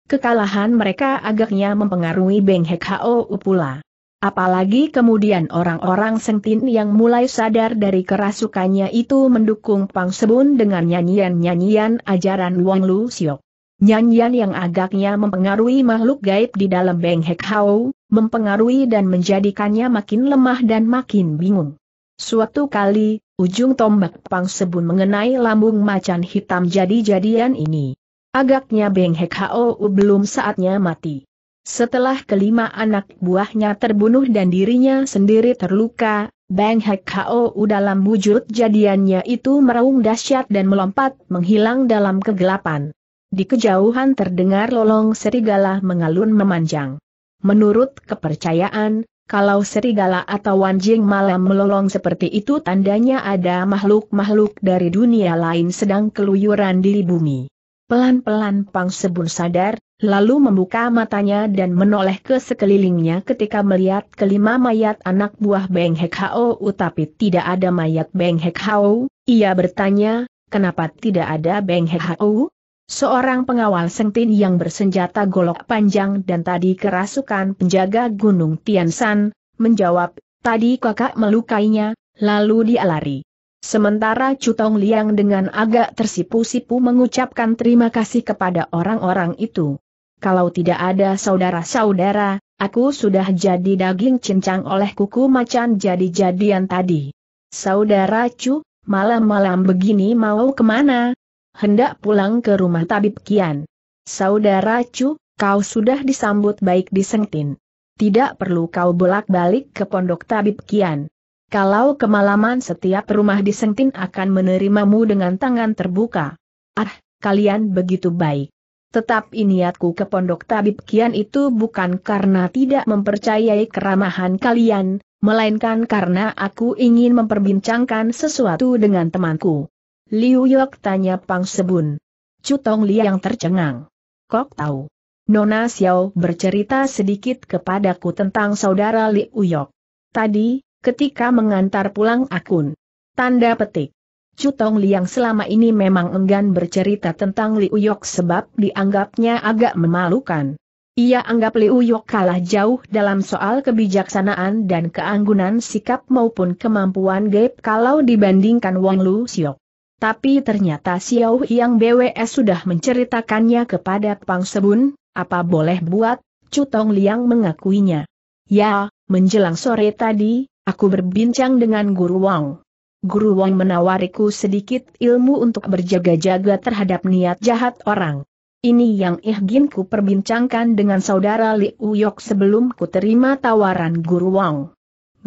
Kekalahan mereka agaknya mempengaruhi Beng Hek Hao pula. Apalagi kemudian orang-orang sentin yang mulai sadar dari kerasukannya itu mendukung Pang Sebun dengan nyanyian-nyanyian ajaran Wang Lu Siok. Nyanyian yang agaknya mempengaruhi makhluk gaib di dalam Beng Hek Hao, mempengaruhi dan menjadikannya makin lemah dan makin bingung. Suatu kali, ujung tombak Pang Sebun mengenai lambung macan hitam jadi-jadian ini. Agaknya Beng Hek Hou belum saatnya mati. Setelah kelima anak buahnya terbunuh dan dirinya sendiri terluka, Beng Hek Hou dalam wujud jadiannya itu meraung dahsyat dan melompat menghilang dalam kegelapan. Di kejauhan terdengar lolong serigala mengalun memanjang. Menurut kepercayaan, kalau serigala atau anjing malam melolong seperti itu tandanya ada makhluk-makhluk dari dunia lain sedang keluyuran di bumi. Pelan-pelan Pang Sebun sadar, lalu membuka matanya dan menoleh ke sekelilingnya ketika melihat kelima mayat anak buah Beng Hek Hao tapi tidak ada mayat Beng Hek Hao, ia bertanya, kenapa tidak ada Beng Hek Hao? Seorang pengawal sengtin yang bersenjata golok panjang dan tadi kerasukan penjaga gunung Tiansan, menjawab, tadi kakak melukainya, lalu dia lari. Sementara Cutong Liang dengan agak tersipu-sipu mengucapkan terima kasih kepada orang-orang itu. Kalau tidak ada saudara-saudara, aku sudah jadi daging cincang oleh kuku macan jadi-jadian tadi. Saudara Cu, malam-malam begini mau kemana, hendak pulang ke rumah tabib Kian. Saudara Cu, kau sudah disambut baik di Sengtin. Tidak perlu kau bolak-balik ke pondok tabib Kian. Kalau kemalaman setiap rumah di Sengtin akan menerimamu dengan tangan terbuka. Ah, kalian begitu baik. Tetap niatku ke pondok tabib Kian itu bukan karena tidak mempercayai keramahan kalian, melainkan karena aku ingin memperbincangkan sesuatu dengan temanku. Liu Yok tanya Pang Sebun. Cutong Liang tercengang. Kok tahu? Nona Xiao bercerita sedikit kepadaku tentang saudara Liu Yok. Tadi, ketika mengantar pulang akun. Tanda petik. Cutong Liang selama ini memang enggan bercerita tentang Liu Yok sebab dianggapnya agak memalukan. Ia anggap Liu Yok kalah jauh dalam soal kebijaksanaan dan keanggunan sikap maupun kemampuan gaib kalau dibandingkan Wang Lu Xiok. Tapi ternyata Xiao Yang BWS sudah menceritakannya kepada Pang Sebun, apa boleh buat, Cutong Liang mengakuinya. Ya, menjelang sore tadi, aku berbincang dengan Guru Wang. Guru Wang menawariku sedikit ilmu untuk berjaga-jaga terhadap niat jahat orang. Ini yang ingin ku perbincangkan dengan saudara Li Uyok sebelum ku terima tawaran Guru Wang.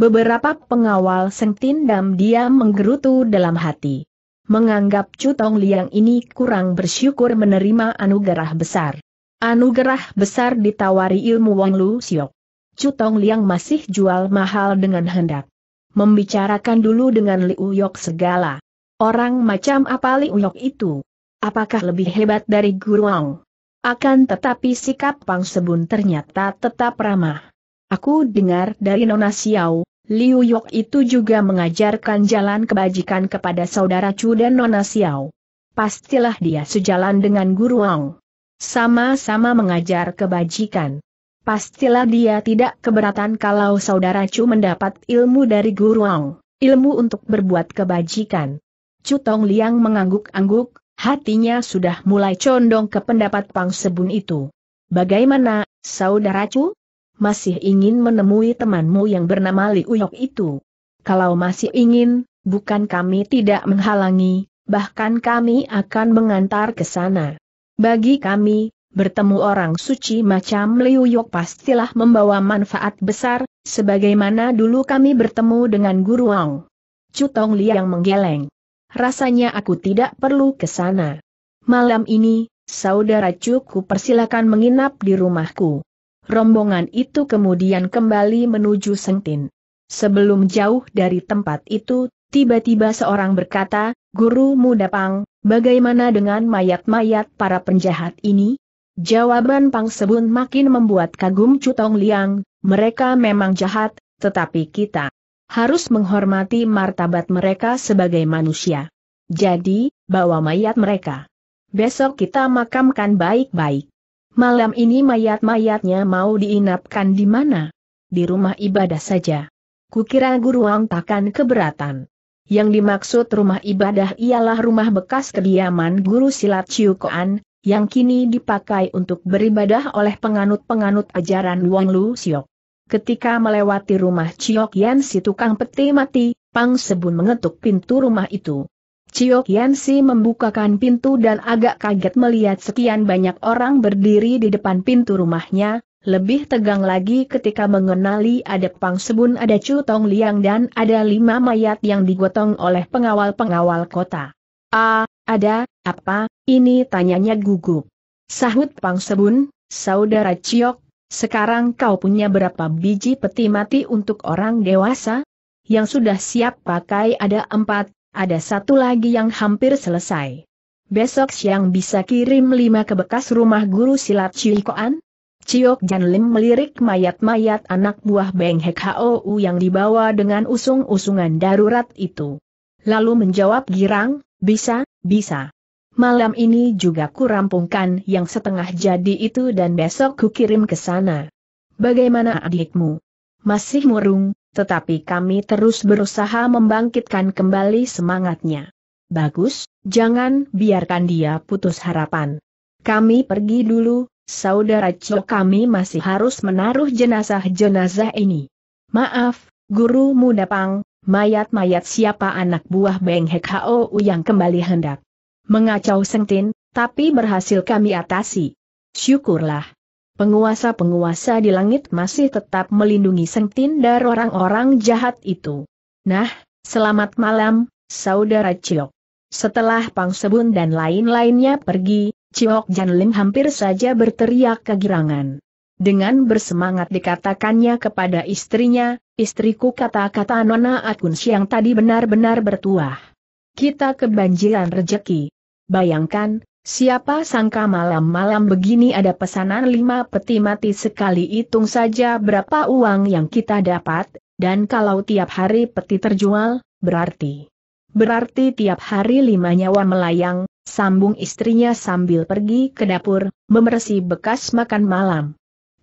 Beberapa pengawal sengtin dan dia menggerutu dalam hati menganggap Cutong Liang ini kurang bersyukur menerima anugerah besar. Anugerah besar ditawari ilmu Wang Lu Siok. Cutong Liang masih jual mahal dengan hendak. Membicarakan dulu dengan Liu Yok segala. Orang macam apa Liu Yok itu? Apakah lebih hebat dari Guru Wang? Akan tetapi sikap Pang Sebun ternyata tetap ramah. Aku dengar dari Nona Xiao, Liu Yok itu juga mengajarkan jalan kebajikan kepada saudara Chu dan Nona Xiao. Pastilah dia sejalan dengan Guru Wang. Sama-sama mengajar kebajikan. Pastilah dia tidak keberatan kalau saudara Chu mendapat ilmu dari Guru Wang, ilmu untuk berbuat kebajikan. Chu Tong Liang mengangguk-angguk, hatinya sudah mulai condong ke pendapat Pang Sebun itu. Bagaimana, saudara Chu? masih ingin menemui temanmu yang bernama Li Uyok itu. Kalau masih ingin, bukan kami tidak menghalangi, bahkan kami akan mengantar ke sana. Bagi kami, bertemu orang suci macam Liu Uyok pastilah membawa manfaat besar, sebagaimana dulu kami bertemu dengan Guru Wang. Cutong Li yang menggeleng. Rasanya aku tidak perlu ke sana. Malam ini, saudara cukup persilakan menginap di rumahku. Rombongan itu kemudian kembali menuju Sengtin. Sebelum jauh dari tempat itu, tiba-tiba seorang berkata, Guru Muda Pang, bagaimana dengan mayat-mayat para penjahat ini? Jawaban Pang Sebun makin membuat kagum Cutong Liang, mereka memang jahat, tetapi kita harus menghormati martabat mereka sebagai manusia. Jadi, bawa mayat mereka. Besok kita makamkan baik-baik. Malam ini mayat-mayatnya mau diinapkan di mana? Di rumah ibadah saja. Kukira Wang takkan keberatan. Yang dimaksud rumah ibadah ialah rumah bekas kediaman guru silat Ciukoan, yang kini dipakai untuk beribadah oleh penganut-penganut ajaran Wang Lu Siok. Ketika melewati rumah Ciok Yan si tukang peti mati, Pang Sebun mengetuk pintu rumah itu. Cio Si membukakan pintu dan agak kaget melihat sekian banyak orang berdiri di depan pintu rumahnya, lebih tegang lagi ketika mengenali ada Pang Sebun ada Chu Tong Liang dan ada lima mayat yang digotong oleh pengawal-pengawal kota. Ah, ada, apa, ini tanyanya gugup. Sahut Pang Sebun, saudara Ciok, sekarang kau punya berapa biji peti mati untuk orang dewasa? Yang sudah siap pakai ada empat, ada satu lagi yang hampir selesai. Besok siang bisa kirim lima ke bekas rumah guru silat Chiukoan? Ciok Jan Lim melirik mayat-mayat anak buah Beng Hek Hou yang dibawa dengan usung-usungan darurat itu. Lalu menjawab girang, bisa, bisa. Malam ini juga kurampungkan yang setengah jadi itu dan besok kukirim ke sana. Bagaimana adikmu? Masih murung, tetapi kami terus berusaha membangkitkan kembali semangatnya. Bagus, jangan biarkan dia putus harapan. Kami pergi dulu, saudara Cho kami masih harus menaruh jenazah-jenazah ini. Maaf, guru muda Pang, mayat-mayat siapa anak buah Beng Hek Hao yang kembali hendak mengacau sengtin, tapi berhasil kami atasi. Syukurlah penguasa-penguasa di langit masih tetap melindungi sentin dari orang-orang jahat itu. Nah, selamat malam, Saudara Ciok. Setelah Pang Sebun dan lain-lainnya pergi, Ciok Lim hampir saja berteriak kegirangan. Dengan bersemangat dikatakannya kepada istrinya, istriku kata-kata Nona Akun Siang tadi benar-benar bertuah. Kita kebanjiran rejeki. Bayangkan, Siapa sangka malam-malam begini ada pesanan lima peti mati sekali hitung saja berapa uang yang kita dapat, dan kalau tiap hari peti terjual, berarti. Berarti tiap hari lima nyawa melayang, sambung istrinya sambil pergi ke dapur, membersih bekas makan malam.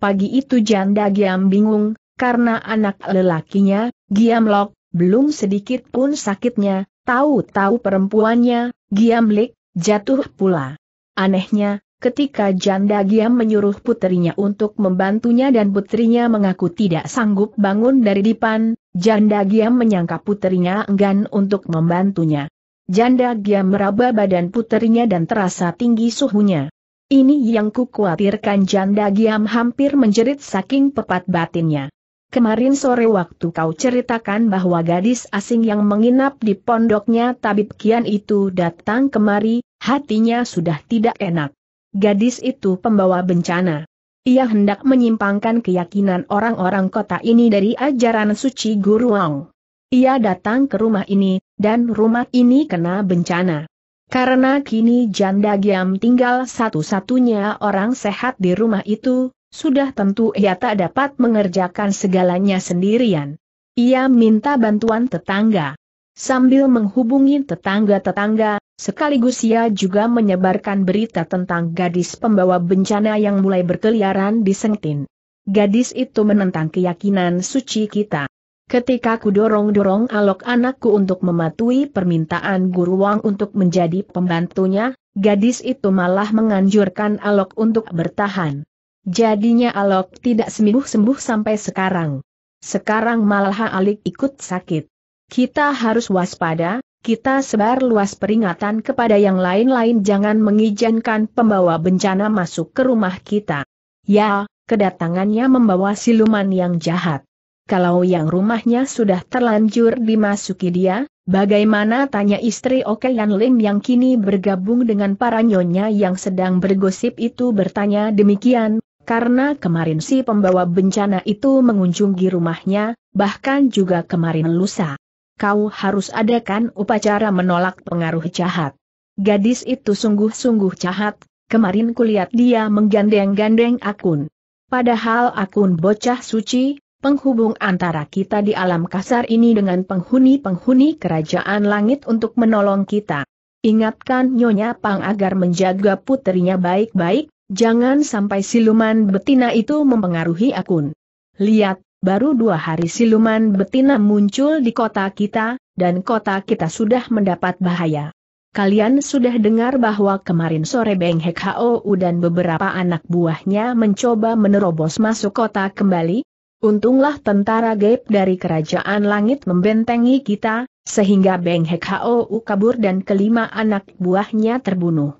Pagi itu janda Giam bingung, karena anak lelakinya, Giam Lok, belum sedikit pun sakitnya, tahu-tahu perempuannya, Giam Lik, Jatuh pula. Anehnya, ketika janda Giam menyuruh putrinya untuk membantunya dan putrinya mengaku tidak sanggup bangun dari dipan, janda Giam menyangka putrinya enggan untuk membantunya. Janda Giam meraba badan putrinya dan terasa tinggi suhunya. Ini yang kukuatirkan janda Giam hampir menjerit saking pepat batinnya. Kemarin sore waktu kau ceritakan bahwa gadis asing yang menginap di pondoknya Tabib Kian itu datang kemari, hatinya sudah tidak enak. Gadis itu pembawa bencana. Ia hendak menyimpangkan keyakinan orang-orang kota ini dari ajaran suci Guru Wang. Ia datang ke rumah ini, dan rumah ini kena bencana. Karena kini janda Giam tinggal satu-satunya orang sehat di rumah itu, sudah tentu ia tak dapat mengerjakan segalanya sendirian. Ia minta bantuan tetangga. Sambil menghubungi tetangga-tetangga, sekaligus ia juga menyebarkan berita tentang gadis pembawa bencana yang mulai berkeliaran di Sengtin. Gadis itu menentang keyakinan suci kita. Ketika ku dorong-dorong alok anakku untuk mematuhi permintaan guru Wang untuk menjadi pembantunya, gadis itu malah menganjurkan alok untuk bertahan. Jadinya Alok tidak sembuh-sembuh sampai sekarang. Sekarang malah Alik ikut sakit. Kita harus waspada, kita sebar luas peringatan kepada yang lain-lain jangan mengizinkan pembawa bencana masuk ke rumah kita. Ya, kedatangannya membawa siluman yang jahat. Kalau yang rumahnya sudah terlanjur dimasuki dia, bagaimana tanya istri Yan Lim yang kini bergabung dengan para nyonya yang sedang bergosip itu bertanya demikian, karena kemarin si pembawa bencana itu mengunjungi rumahnya, bahkan juga kemarin lusa. Kau harus adakan upacara menolak pengaruh jahat. Gadis itu sungguh-sungguh jahat, kemarin kulihat dia menggandeng-gandeng akun. Padahal akun bocah suci, penghubung antara kita di alam kasar ini dengan penghuni-penghuni kerajaan langit untuk menolong kita. Ingatkan Nyonya Pang agar menjaga putrinya baik-baik, Jangan sampai siluman betina itu mempengaruhi akun. Lihat, baru dua hari siluman betina muncul di kota kita, dan kota kita sudah mendapat bahaya. Kalian sudah dengar bahwa kemarin sore Beng Hek Hou dan beberapa anak buahnya mencoba menerobos masuk kota kembali? Untunglah tentara gaib dari kerajaan langit membentengi kita, sehingga Beng Hek Hou kabur dan kelima anak buahnya terbunuh.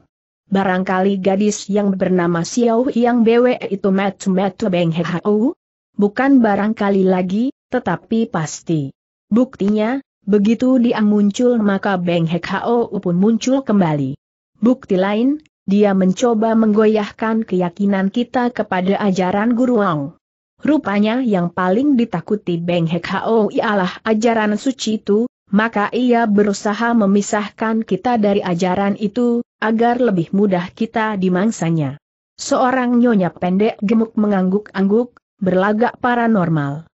Barangkali gadis yang bernama Xiao Yang Bwe itu metu-metu Beng Hau? Bukan barangkali lagi, tetapi pasti. Buktinya, begitu dia muncul maka Beng Hau pun muncul kembali. Bukti lain, dia mencoba menggoyahkan keyakinan kita kepada ajaran Guru Wang. Rupanya yang paling ditakuti Beng He ialah ajaran suci itu, maka ia berusaha memisahkan kita dari ajaran itu, agar lebih mudah kita dimangsanya. Seorang nyonya pendek gemuk mengangguk-angguk, berlagak paranormal.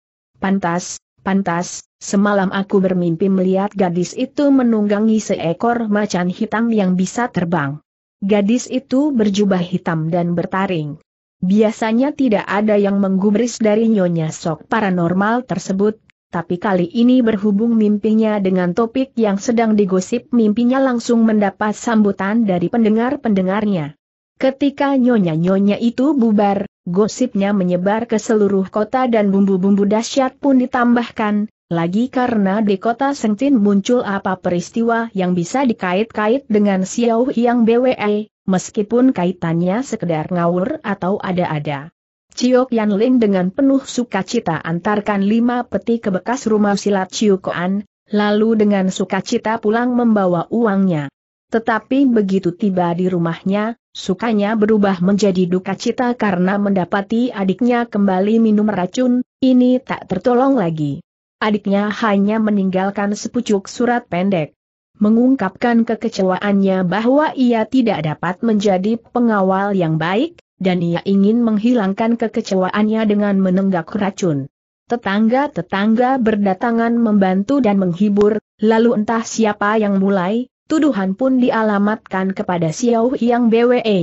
Pantas, pantas, semalam aku bermimpi melihat gadis itu menunggangi seekor macan hitam yang bisa terbang. Gadis itu berjubah hitam dan bertaring. Biasanya tidak ada yang menggubris dari nyonya sok paranormal tersebut, tapi kali ini berhubung mimpinya dengan topik yang sedang digosip mimpinya langsung mendapat sambutan dari pendengar-pendengarnya. Ketika nyonya-nyonya itu bubar, gosipnya menyebar ke seluruh kota dan bumbu-bumbu dahsyat pun ditambahkan, lagi karena di kota Sengtin muncul apa peristiwa yang bisa dikait-kait dengan Xiao Yang BWE, meskipun kaitannya sekedar ngawur atau ada-ada. Cio Yan Ling dengan penuh sukacita antarkan lima peti ke bekas rumah silat Cio Koan, lalu dengan sukacita pulang membawa uangnya. Tetapi begitu tiba di rumahnya, sukanya berubah menjadi duka cita karena mendapati adiknya kembali minum racun, ini tak tertolong lagi. Adiknya hanya meninggalkan sepucuk surat pendek mengungkapkan kekecewaannya bahwa ia tidak dapat menjadi pengawal yang baik, dan ia ingin menghilangkan kekecewaannya dengan menenggak racun. Tetangga-tetangga berdatangan membantu dan menghibur, lalu entah siapa yang mulai, tuduhan pun dialamatkan kepada Xiao Yang BWE.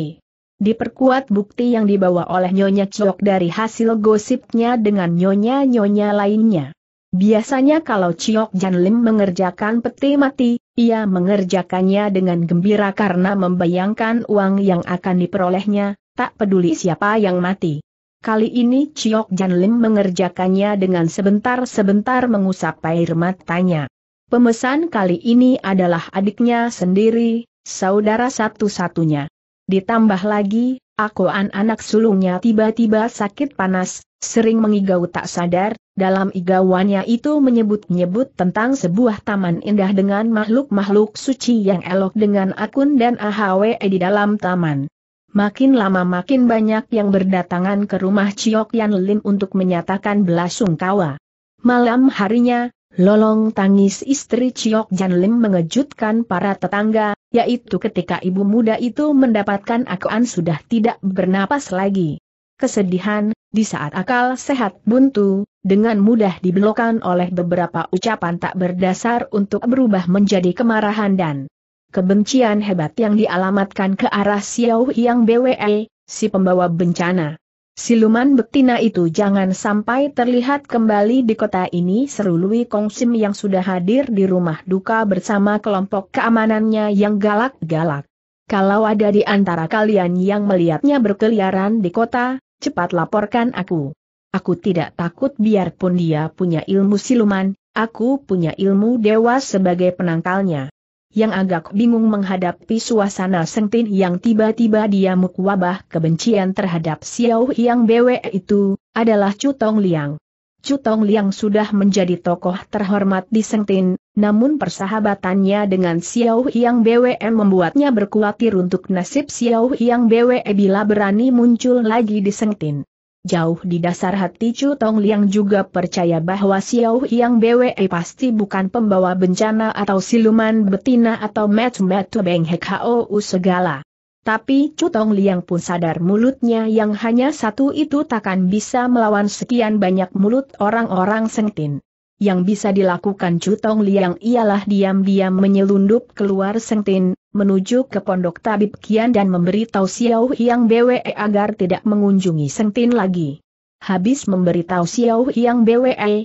Diperkuat bukti yang dibawa oleh Nyonya Chok dari hasil gosipnya dengan nyonya-nyonya lainnya. Biasanya kalau Chiok Jan Lim mengerjakan peti mati, ia mengerjakannya dengan gembira karena membayangkan uang yang akan diperolehnya, Tak peduli siapa yang mati. Kali ini Chiok Jan Lim mengerjakannya dengan sebentar-sebentar mengusap air matanya. Pemesan kali ini adalah adiknya sendiri, saudara satu-satunya. Ditambah lagi, akuan anak sulungnya tiba-tiba sakit panas, sering mengigau tak sadar, dalam igauannya itu menyebut-nyebut tentang sebuah taman indah dengan makhluk-makhluk suci yang elok dengan akun dan AHWE di dalam taman. Makin lama makin banyak yang berdatangan ke rumah Chiok Yan Lin untuk menyatakan belasungkawa. Malam harinya, lolong tangis istri Chiok Yan Lin mengejutkan para tetangga, yaitu ketika ibu muda itu mendapatkan akuan sudah tidak bernapas lagi. Kesedihan, di saat akal sehat buntu, dengan mudah dibelokan oleh beberapa ucapan tak berdasar untuk berubah menjadi kemarahan dan kebencian hebat yang dialamatkan ke arah Xiao Yang BWE, si pembawa bencana. Siluman betina itu jangan sampai terlihat kembali di kota ini seru Lui Kong Sim yang sudah hadir di rumah duka bersama kelompok keamanannya yang galak-galak. Kalau ada di antara kalian yang melihatnya berkeliaran di kota, cepat laporkan aku. Aku tidak takut biarpun dia punya ilmu siluman, aku punya ilmu dewa sebagai penangkalnya yang agak bingung menghadapi suasana sengtin yang tiba-tiba dia wabah kebencian terhadap Xiao Yang Bwe itu, adalah Chu Tong Liang. Chu Tong Liang sudah menjadi tokoh terhormat di Sengtin, namun persahabatannya dengan Xiao Yang Bwe membuatnya berkhawatir untuk nasib Xiao Yang BWE bila berani muncul lagi di Sengtin. Jauh di dasar hati Chu Tong Liang juga percaya bahwa Xiao Yang BWE pasti bukan pembawa bencana atau siluman betina atau met-met benghek HOU segala. Tapi Chu Tong Liang pun sadar mulutnya yang hanya satu itu takkan bisa melawan sekian banyak mulut orang-orang sengtin. Yang bisa dilakukan Chu Tong Liang ialah diam-diam menyelundup keluar sengtin, menuju ke pondok tabib Kian dan memberitahu Xiao Yang BWE agar tidak mengunjungi Sengtin lagi. Habis memberitahu Xiao Yang BWE,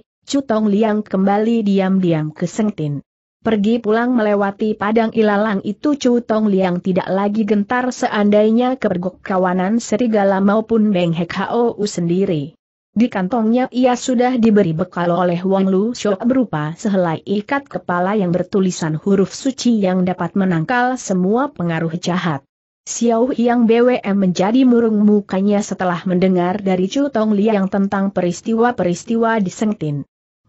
tong Liang kembali diam-diam ke Sengtin. Pergi pulang melewati padang ilalang itu tong Liang tidak lagi gentar seandainya kepergok kawanan serigala maupun Beng Hek Hou sendiri. Di kantongnya ia sudah diberi bekal oleh Wang Lu Shou berupa sehelai ikat kepala yang bertulisan huruf suci yang dapat menangkal semua pengaruh jahat. Xiao Yang BWM menjadi murung mukanya setelah mendengar dari Chu Tong Liang tentang peristiwa-peristiwa di Sengtin.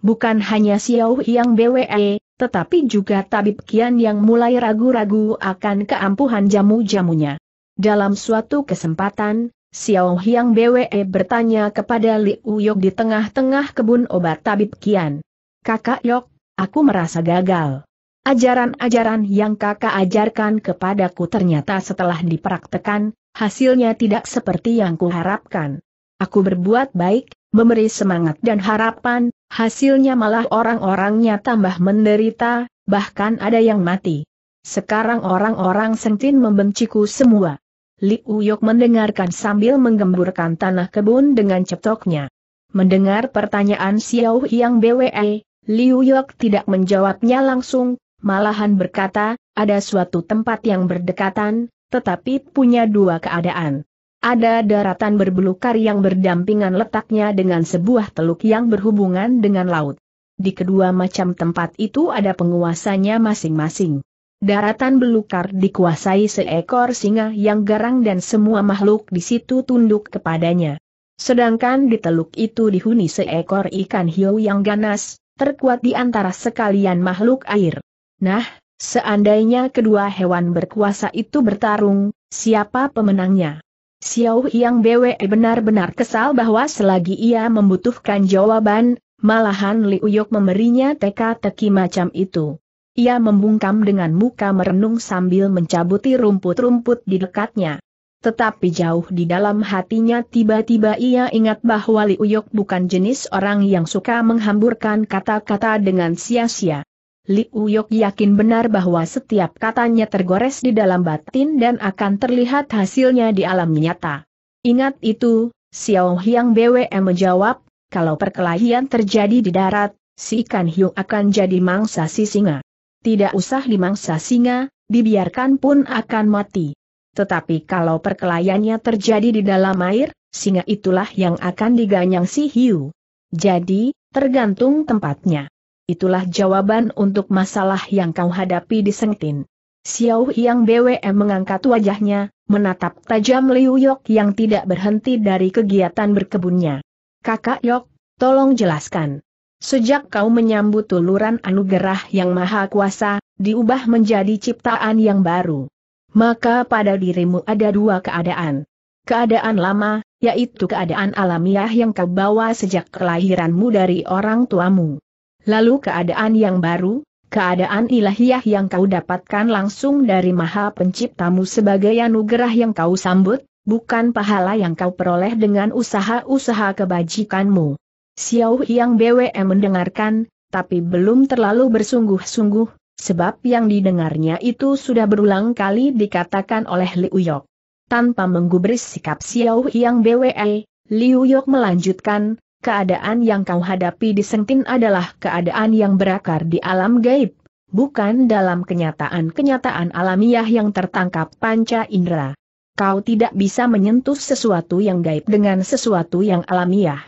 Bukan hanya Xiao Yang BWE, tetapi juga Tabib Kian yang mulai ragu-ragu akan keampuhan jamu-jamunya. Dalam suatu kesempatan, Xiao Hiang BWE bertanya kepada Li Uyok di tengah-tengah kebun obat tabib Kian. Kakak Yok, aku merasa gagal. Ajaran-ajaran yang kakak ajarkan kepadaku ternyata setelah dipraktekan, hasilnya tidak seperti yang kuharapkan. Aku berbuat baik, memberi semangat dan harapan, hasilnya malah orang-orangnya tambah menderita, bahkan ada yang mati. Sekarang orang-orang sentin membenciku semua. Li Uyok mendengarkan sambil menggemburkan tanah kebun dengan ceptoknya. Mendengar pertanyaan Xiao Yang BWE, Li Uyok tidak menjawabnya langsung, malahan berkata, ada suatu tempat yang berdekatan, tetapi punya dua keadaan. Ada daratan berbelukar yang berdampingan letaknya dengan sebuah teluk yang berhubungan dengan laut. Di kedua macam tempat itu ada penguasanya masing-masing. Daratan belukar dikuasai seekor singa yang garang dan semua makhluk di situ tunduk kepadanya. Sedangkan di teluk itu dihuni seekor ikan hiu yang ganas, terkuat di antara sekalian makhluk air. Nah, seandainya kedua hewan berkuasa itu bertarung, siapa pemenangnya? Xiao Yang Bwe benar-benar kesal bahwa selagi ia membutuhkan jawaban, Malahan Liuyok memberinya teka-teki macam itu. Ia membungkam dengan muka merenung sambil mencabuti rumput-rumput di dekatnya. Tetapi jauh di dalam hatinya tiba-tiba ia ingat bahwa Li Uyok bukan jenis orang yang suka menghamburkan kata-kata dengan sia-sia. Li Uyok yakin benar bahwa setiap katanya tergores di dalam batin dan akan terlihat hasilnya di alam nyata. Ingat itu, Xiao Hyang BWM menjawab, kalau perkelahian terjadi di darat, si ikan hiu akan jadi mangsa si singa. Tidak usah dimangsa singa, dibiarkan pun akan mati. Tetapi kalau perkelahiannya terjadi di dalam air, singa itulah yang akan diganyang si hiu. Jadi, tergantung tempatnya. Itulah jawaban untuk masalah yang kau hadapi di Sengtin. Xiao Yang BWM mengangkat wajahnya, menatap tajam Liu Yok yang tidak berhenti dari kegiatan berkebunnya. Kakak Yok, tolong jelaskan. Sejak kau menyambut tuluran anugerah yang maha kuasa, diubah menjadi ciptaan yang baru. Maka pada dirimu ada dua keadaan. Keadaan lama, yaitu keadaan alamiah yang kau bawa sejak kelahiranmu dari orang tuamu. Lalu keadaan yang baru, keadaan ilahiyah yang kau dapatkan langsung dari maha penciptamu sebagai anugerah yang kau sambut, bukan pahala yang kau peroleh dengan usaha-usaha kebajikanmu. Xiao Yang BWM mendengarkan, tapi belum terlalu bersungguh-sungguh, sebab yang didengarnya itu sudah berulang kali dikatakan oleh Liu Yok. Tanpa menggubris sikap Xiao Yang BWE, Liu Yok melanjutkan, keadaan yang kau hadapi di Sengtin adalah keadaan yang berakar di alam gaib, bukan dalam kenyataan-kenyataan alamiah yang tertangkap panca indera. Kau tidak bisa menyentuh sesuatu yang gaib dengan sesuatu yang alamiah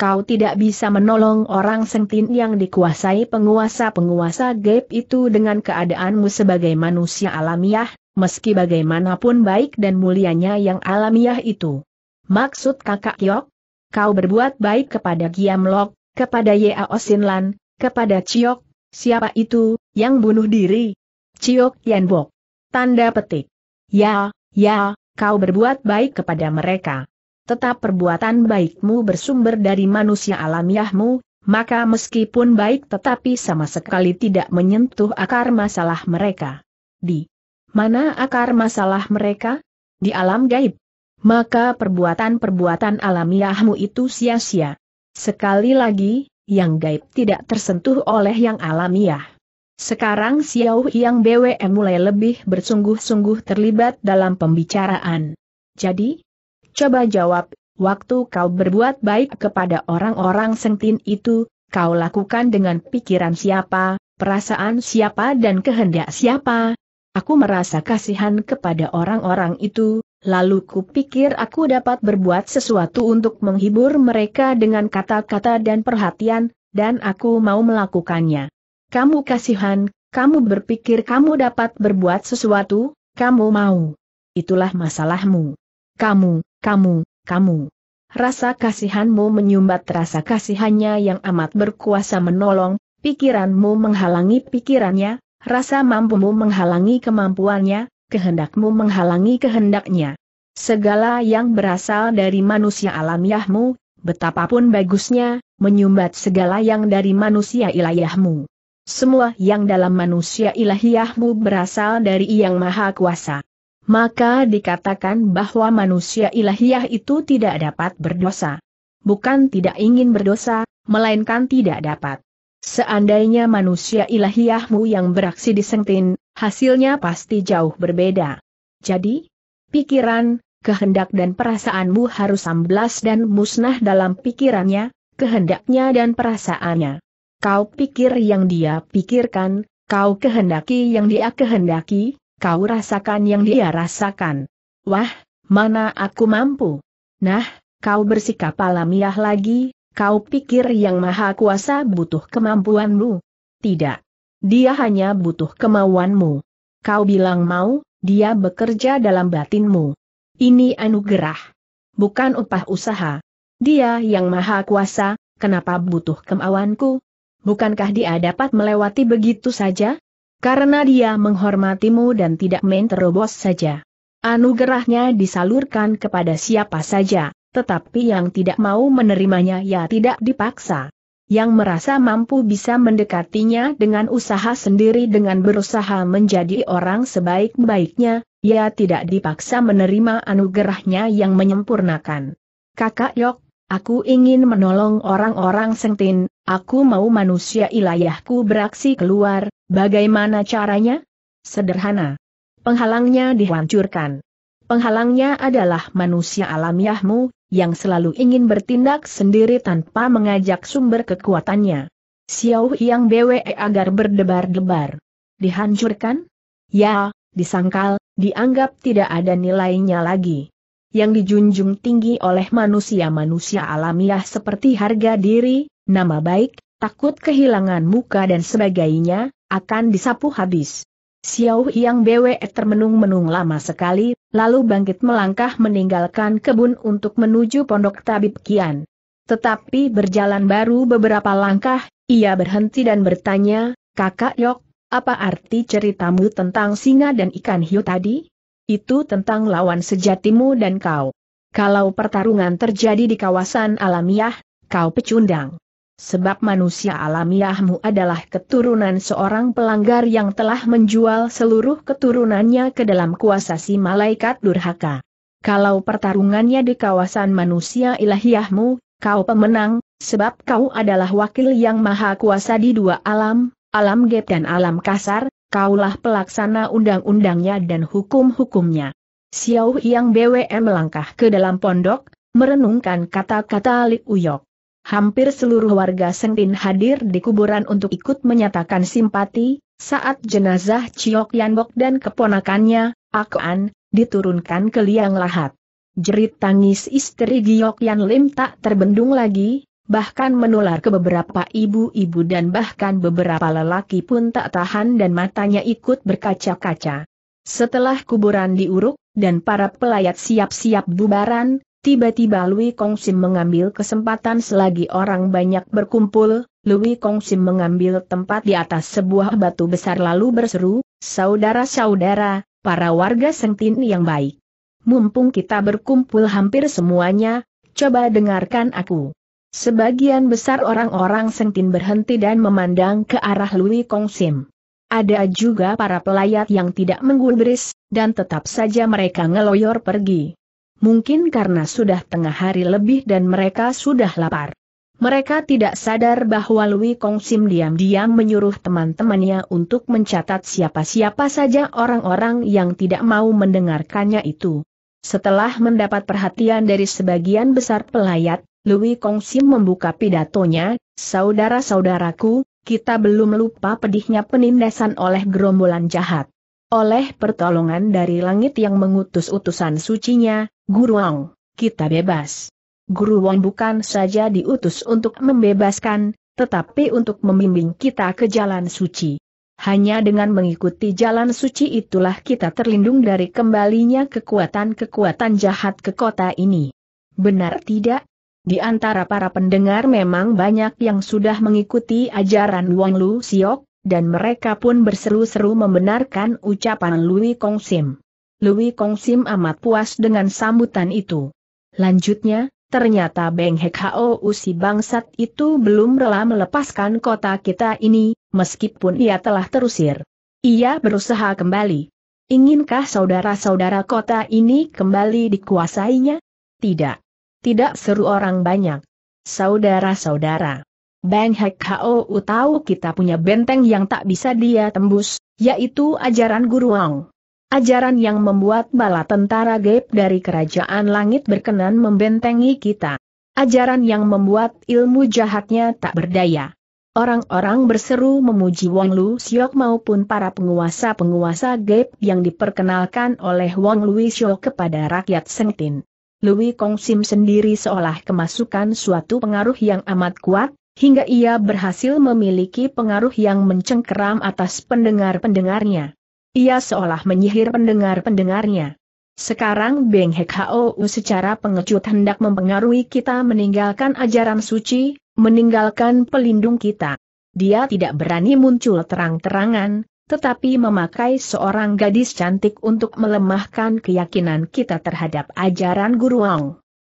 kau tidak bisa menolong orang sentin yang dikuasai penguasa-penguasa gaib itu dengan keadaanmu sebagai manusia alamiah, meski bagaimanapun baik dan mulianya yang alamiah itu. Maksud kakak Yok? Kau berbuat baik kepada Giam Lok, kepada Yao Sinlan, kepada Ciok, siapa itu, yang bunuh diri? Ciok Yanbok. Tanda petik. Ya, ya, kau berbuat baik kepada mereka tetap perbuatan baikmu bersumber dari manusia alamiahmu, maka meskipun baik tetapi sama sekali tidak menyentuh akar masalah mereka. Di mana akar masalah mereka? Di alam gaib. Maka perbuatan-perbuatan alamiahmu itu sia-sia. Sekali lagi, yang gaib tidak tersentuh oleh yang alamiah. Sekarang Xiao Yang BWM e mulai lebih bersungguh-sungguh terlibat dalam pembicaraan. Jadi, Coba jawab, waktu kau berbuat baik kepada orang-orang sengtin itu, kau lakukan dengan pikiran siapa, perasaan siapa dan kehendak siapa? Aku merasa kasihan kepada orang-orang itu, lalu kupikir aku dapat berbuat sesuatu untuk menghibur mereka dengan kata-kata dan perhatian, dan aku mau melakukannya. Kamu kasihan, kamu berpikir kamu dapat berbuat sesuatu, kamu mau. Itulah masalahmu. Kamu kamu, kamu. Rasa kasihanmu menyumbat rasa kasihannya yang amat berkuasa menolong, pikiranmu menghalangi pikirannya, rasa mampumu menghalangi kemampuannya, kehendakmu menghalangi kehendaknya. Segala yang berasal dari manusia alamiahmu, betapapun bagusnya, menyumbat segala yang dari manusia ilayahmu. Semua yang dalam manusia ilahiyahmu berasal dari Yang Maha Kuasa maka dikatakan bahwa manusia ilahiyah itu tidak dapat berdosa. Bukan tidak ingin berdosa, melainkan tidak dapat. Seandainya manusia ilahiyahmu yang beraksi disengtin, hasilnya pasti jauh berbeda. Jadi, pikiran, kehendak dan perasaanmu harus amblas dan musnah dalam pikirannya, kehendaknya dan perasaannya. Kau pikir yang dia pikirkan, kau kehendaki yang dia kehendaki, kau rasakan yang dia rasakan. Wah, mana aku mampu? Nah, kau bersikap alamiah lagi, kau pikir yang maha kuasa butuh kemampuanmu? Tidak. Dia hanya butuh kemauanmu. Kau bilang mau, dia bekerja dalam batinmu. Ini anugerah. Bukan upah usaha. Dia yang maha kuasa, kenapa butuh kemauanku? Bukankah dia dapat melewati begitu saja? Karena dia menghormatimu dan tidak main terobos saja. Anugerahnya disalurkan kepada siapa saja, tetapi yang tidak mau menerimanya ya tidak dipaksa. Yang merasa mampu bisa mendekatinya dengan usaha sendiri dengan berusaha menjadi orang sebaik-baiknya, ya tidak dipaksa menerima anugerahnya yang menyempurnakan. Kakak Yok, aku ingin menolong orang-orang sengtin, aku mau manusia ilayahku beraksi keluar, Bagaimana caranya? Sederhana. Penghalangnya dihancurkan. Penghalangnya adalah manusia alamiahmu, yang selalu ingin bertindak sendiri tanpa mengajak sumber kekuatannya. Xiao Yang BWE agar berdebar-debar. Dihancurkan? Ya, disangkal, dianggap tidak ada nilainya lagi. Yang dijunjung tinggi oleh manusia-manusia alamiah seperti harga diri, nama baik, takut kehilangan muka dan sebagainya, akan disapu habis. Xiao Yang Bwe termenung-menung lama sekali, lalu bangkit melangkah meninggalkan kebun untuk menuju pondok tabib Kian. Tetapi berjalan baru beberapa langkah, ia berhenti dan bertanya, Kakak Yok, apa arti ceritamu tentang singa dan ikan hiu tadi? Itu tentang lawan sejatimu dan kau. Kalau pertarungan terjadi di kawasan alamiah, kau pecundang. Sebab manusia alamiahmu adalah keturunan seorang pelanggar yang telah menjual seluruh keturunannya ke dalam kuasa si malaikat durhaka. Kalau pertarungannya di kawasan manusia ilahiahmu, kau pemenang, sebab kau adalah wakil yang maha kuasa di dua alam, alam gep dan alam kasar, kaulah pelaksana undang-undangnya dan hukum-hukumnya. Xiao Yang BWM melangkah ke dalam pondok, merenungkan kata-kata Li Uyok hampir seluruh warga Sengtin hadir di kuburan untuk ikut menyatakan simpati, saat jenazah Chiok Yanbok dan keponakannya, Akoan, diturunkan ke liang lahat. Jerit tangis istri Giok Yan Lim tak terbendung lagi, bahkan menular ke beberapa ibu-ibu dan bahkan beberapa lelaki pun tak tahan dan matanya ikut berkaca-kaca. Setelah kuburan diuruk, dan para pelayat siap-siap bubaran, Tiba-tiba Lui Kong Sim mengambil kesempatan selagi orang banyak berkumpul, Lui Kong Sim mengambil tempat di atas sebuah batu besar lalu berseru, Saudara-saudara, para warga Sengtin yang baik. Mumpung kita berkumpul hampir semuanya, coba dengarkan aku. Sebagian besar orang-orang Sengtin berhenti dan memandang ke arah Lui Kong Sim. Ada juga para pelayat yang tidak menggubris, dan tetap saja mereka ngeloyor pergi mungkin karena sudah tengah hari lebih dan mereka sudah lapar. Mereka tidak sadar bahwa Lui Kong Sim diam-diam menyuruh teman-temannya untuk mencatat siapa-siapa saja orang-orang yang tidak mau mendengarkannya itu. Setelah mendapat perhatian dari sebagian besar pelayat, Lui Kong Sim membuka pidatonya, Saudara-saudaraku, kita belum lupa pedihnya penindasan oleh gerombolan jahat. Oleh pertolongan dari langit yang mengutus utusan sucinya, Guru Wang, kita bebas. Guru Wang bukan saja diutus untuk membebaskan, tetapi untuk membimbing kita ke jalan suci. Hanya dengan mengikuti jalan suci itulah kita terlindung dari kembalinya kekuatan-kekuatan jahat ke kota ini. Benar tidak? Di antara para pendengar memang banyak yang sudah mengikuti ajaran Wang Lu Siok, dan mereka pun berseru-seru membenarkan ucapan Lui Kong Sim. Lui Kong Sim amat puas dengan sambutan itu. Lanjutnya, ternyata Beng Hek Hao Usi bangsat itu belum rela melepaskan kota kita ini, meskipun ia telah terusir. Ia berusaha kembali. Inginkah saudara-saudara kota ini kembali dikuasainya? Tidak. Tidak seru orang banyak. Saudara-saudara. Bang Hek Hao tahu kita punya benteng yang tak bisa dia tembus, yaitu ajaran Guru Wang. Ajaran yang membuat bala tentara gaib dari kerajaan langit berkenan membentengi kita. Ajaran yang membuat ilmu jahatnya tak berdaya. Orang-orang berseru memuji Wang Lu Siok maupun para penguasa-penguasa gaib yang diperkenalkan oleh Wang Lu Siok kepada rakyat Sengtin. Lui Kong Sim sendiri seolah kemasukan suatu pengaruh yang amat kuat, hingga ia berhasil memiliki pengaruh yang mencengkeram atas pendengar-pendengarnya. Ia seolah menyihir pendengar-pendengarnya. Sekarang Beng Hek Hou secara pengecut hendak mempengaruhi kita meninggalkan ajaran suci, meninggalkan pelindung kita. Dia tidak berani muncul terang-terangan, tetapi memakai seorang gadis cantik untuk melemahkan keyakinan kita terhadap ajaran Guru Wang.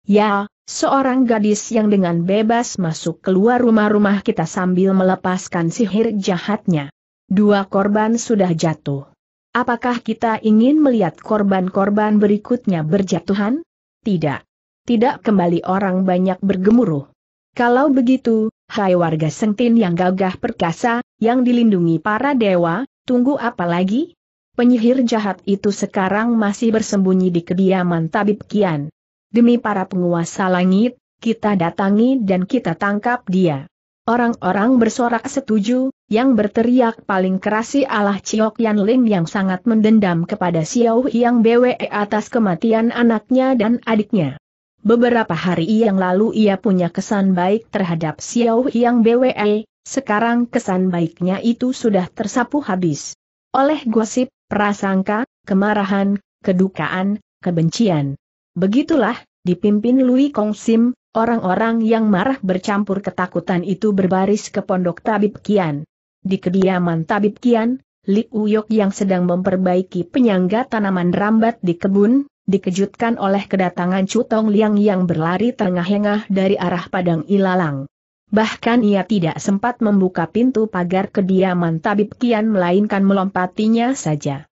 Ya, seorang gadis yang dengan bebas masuk keluar rumah-rumah kita sambil melepaskan sihir jahatnya. Dua korban sudah jatuh. Apakah kita ingin melihat korban-korban berikutnya berjatuhan? Tidak. Tidak kembali orang banyak bergemuruh. Kalau begitu, hai warga Sengtin yang gagah perkasa, yang dilindungi para dewa, tunggu apa lagi? Penyihir jahat itu sekarang masih bersembunyi di kediaman Tabib Kian. Demi para penguasa langit, kita datangi dan kita tangkap dia. Orang-orang bersorak setuju, yang berteriak paling kerasi si Allah Chiok Yan Ling yang sangat mendendam kepada Xiao Yang BWE atas kematian anaknya dan adiknya. Beberapa hari yang lalu ia punya kesan baik terhadap Xiao Yang BWE, sekarang kesan baiknya itu sudah tersapu habis. Oleh gosip, prasangka, kemarahan, kedukaan, kebencian. Begitulah, dipimpin Lui Kong Sim, Orang-orang yang marah bercampur ketakutan itu berbaris ke pondok Tabib Kian. Di kediaman Tabib Kian, Li Uyok yang sedang memperbaiki penyangga tanaman rambat di kebun, dikejutkan oleh kedatangan Cutong Liang yang berlari tengah engah dari arah Padang Ilalang. Bahkan ia tidak sempat membuka pintu pagar kediaman Tabib Kian melainkan melompatinya saja.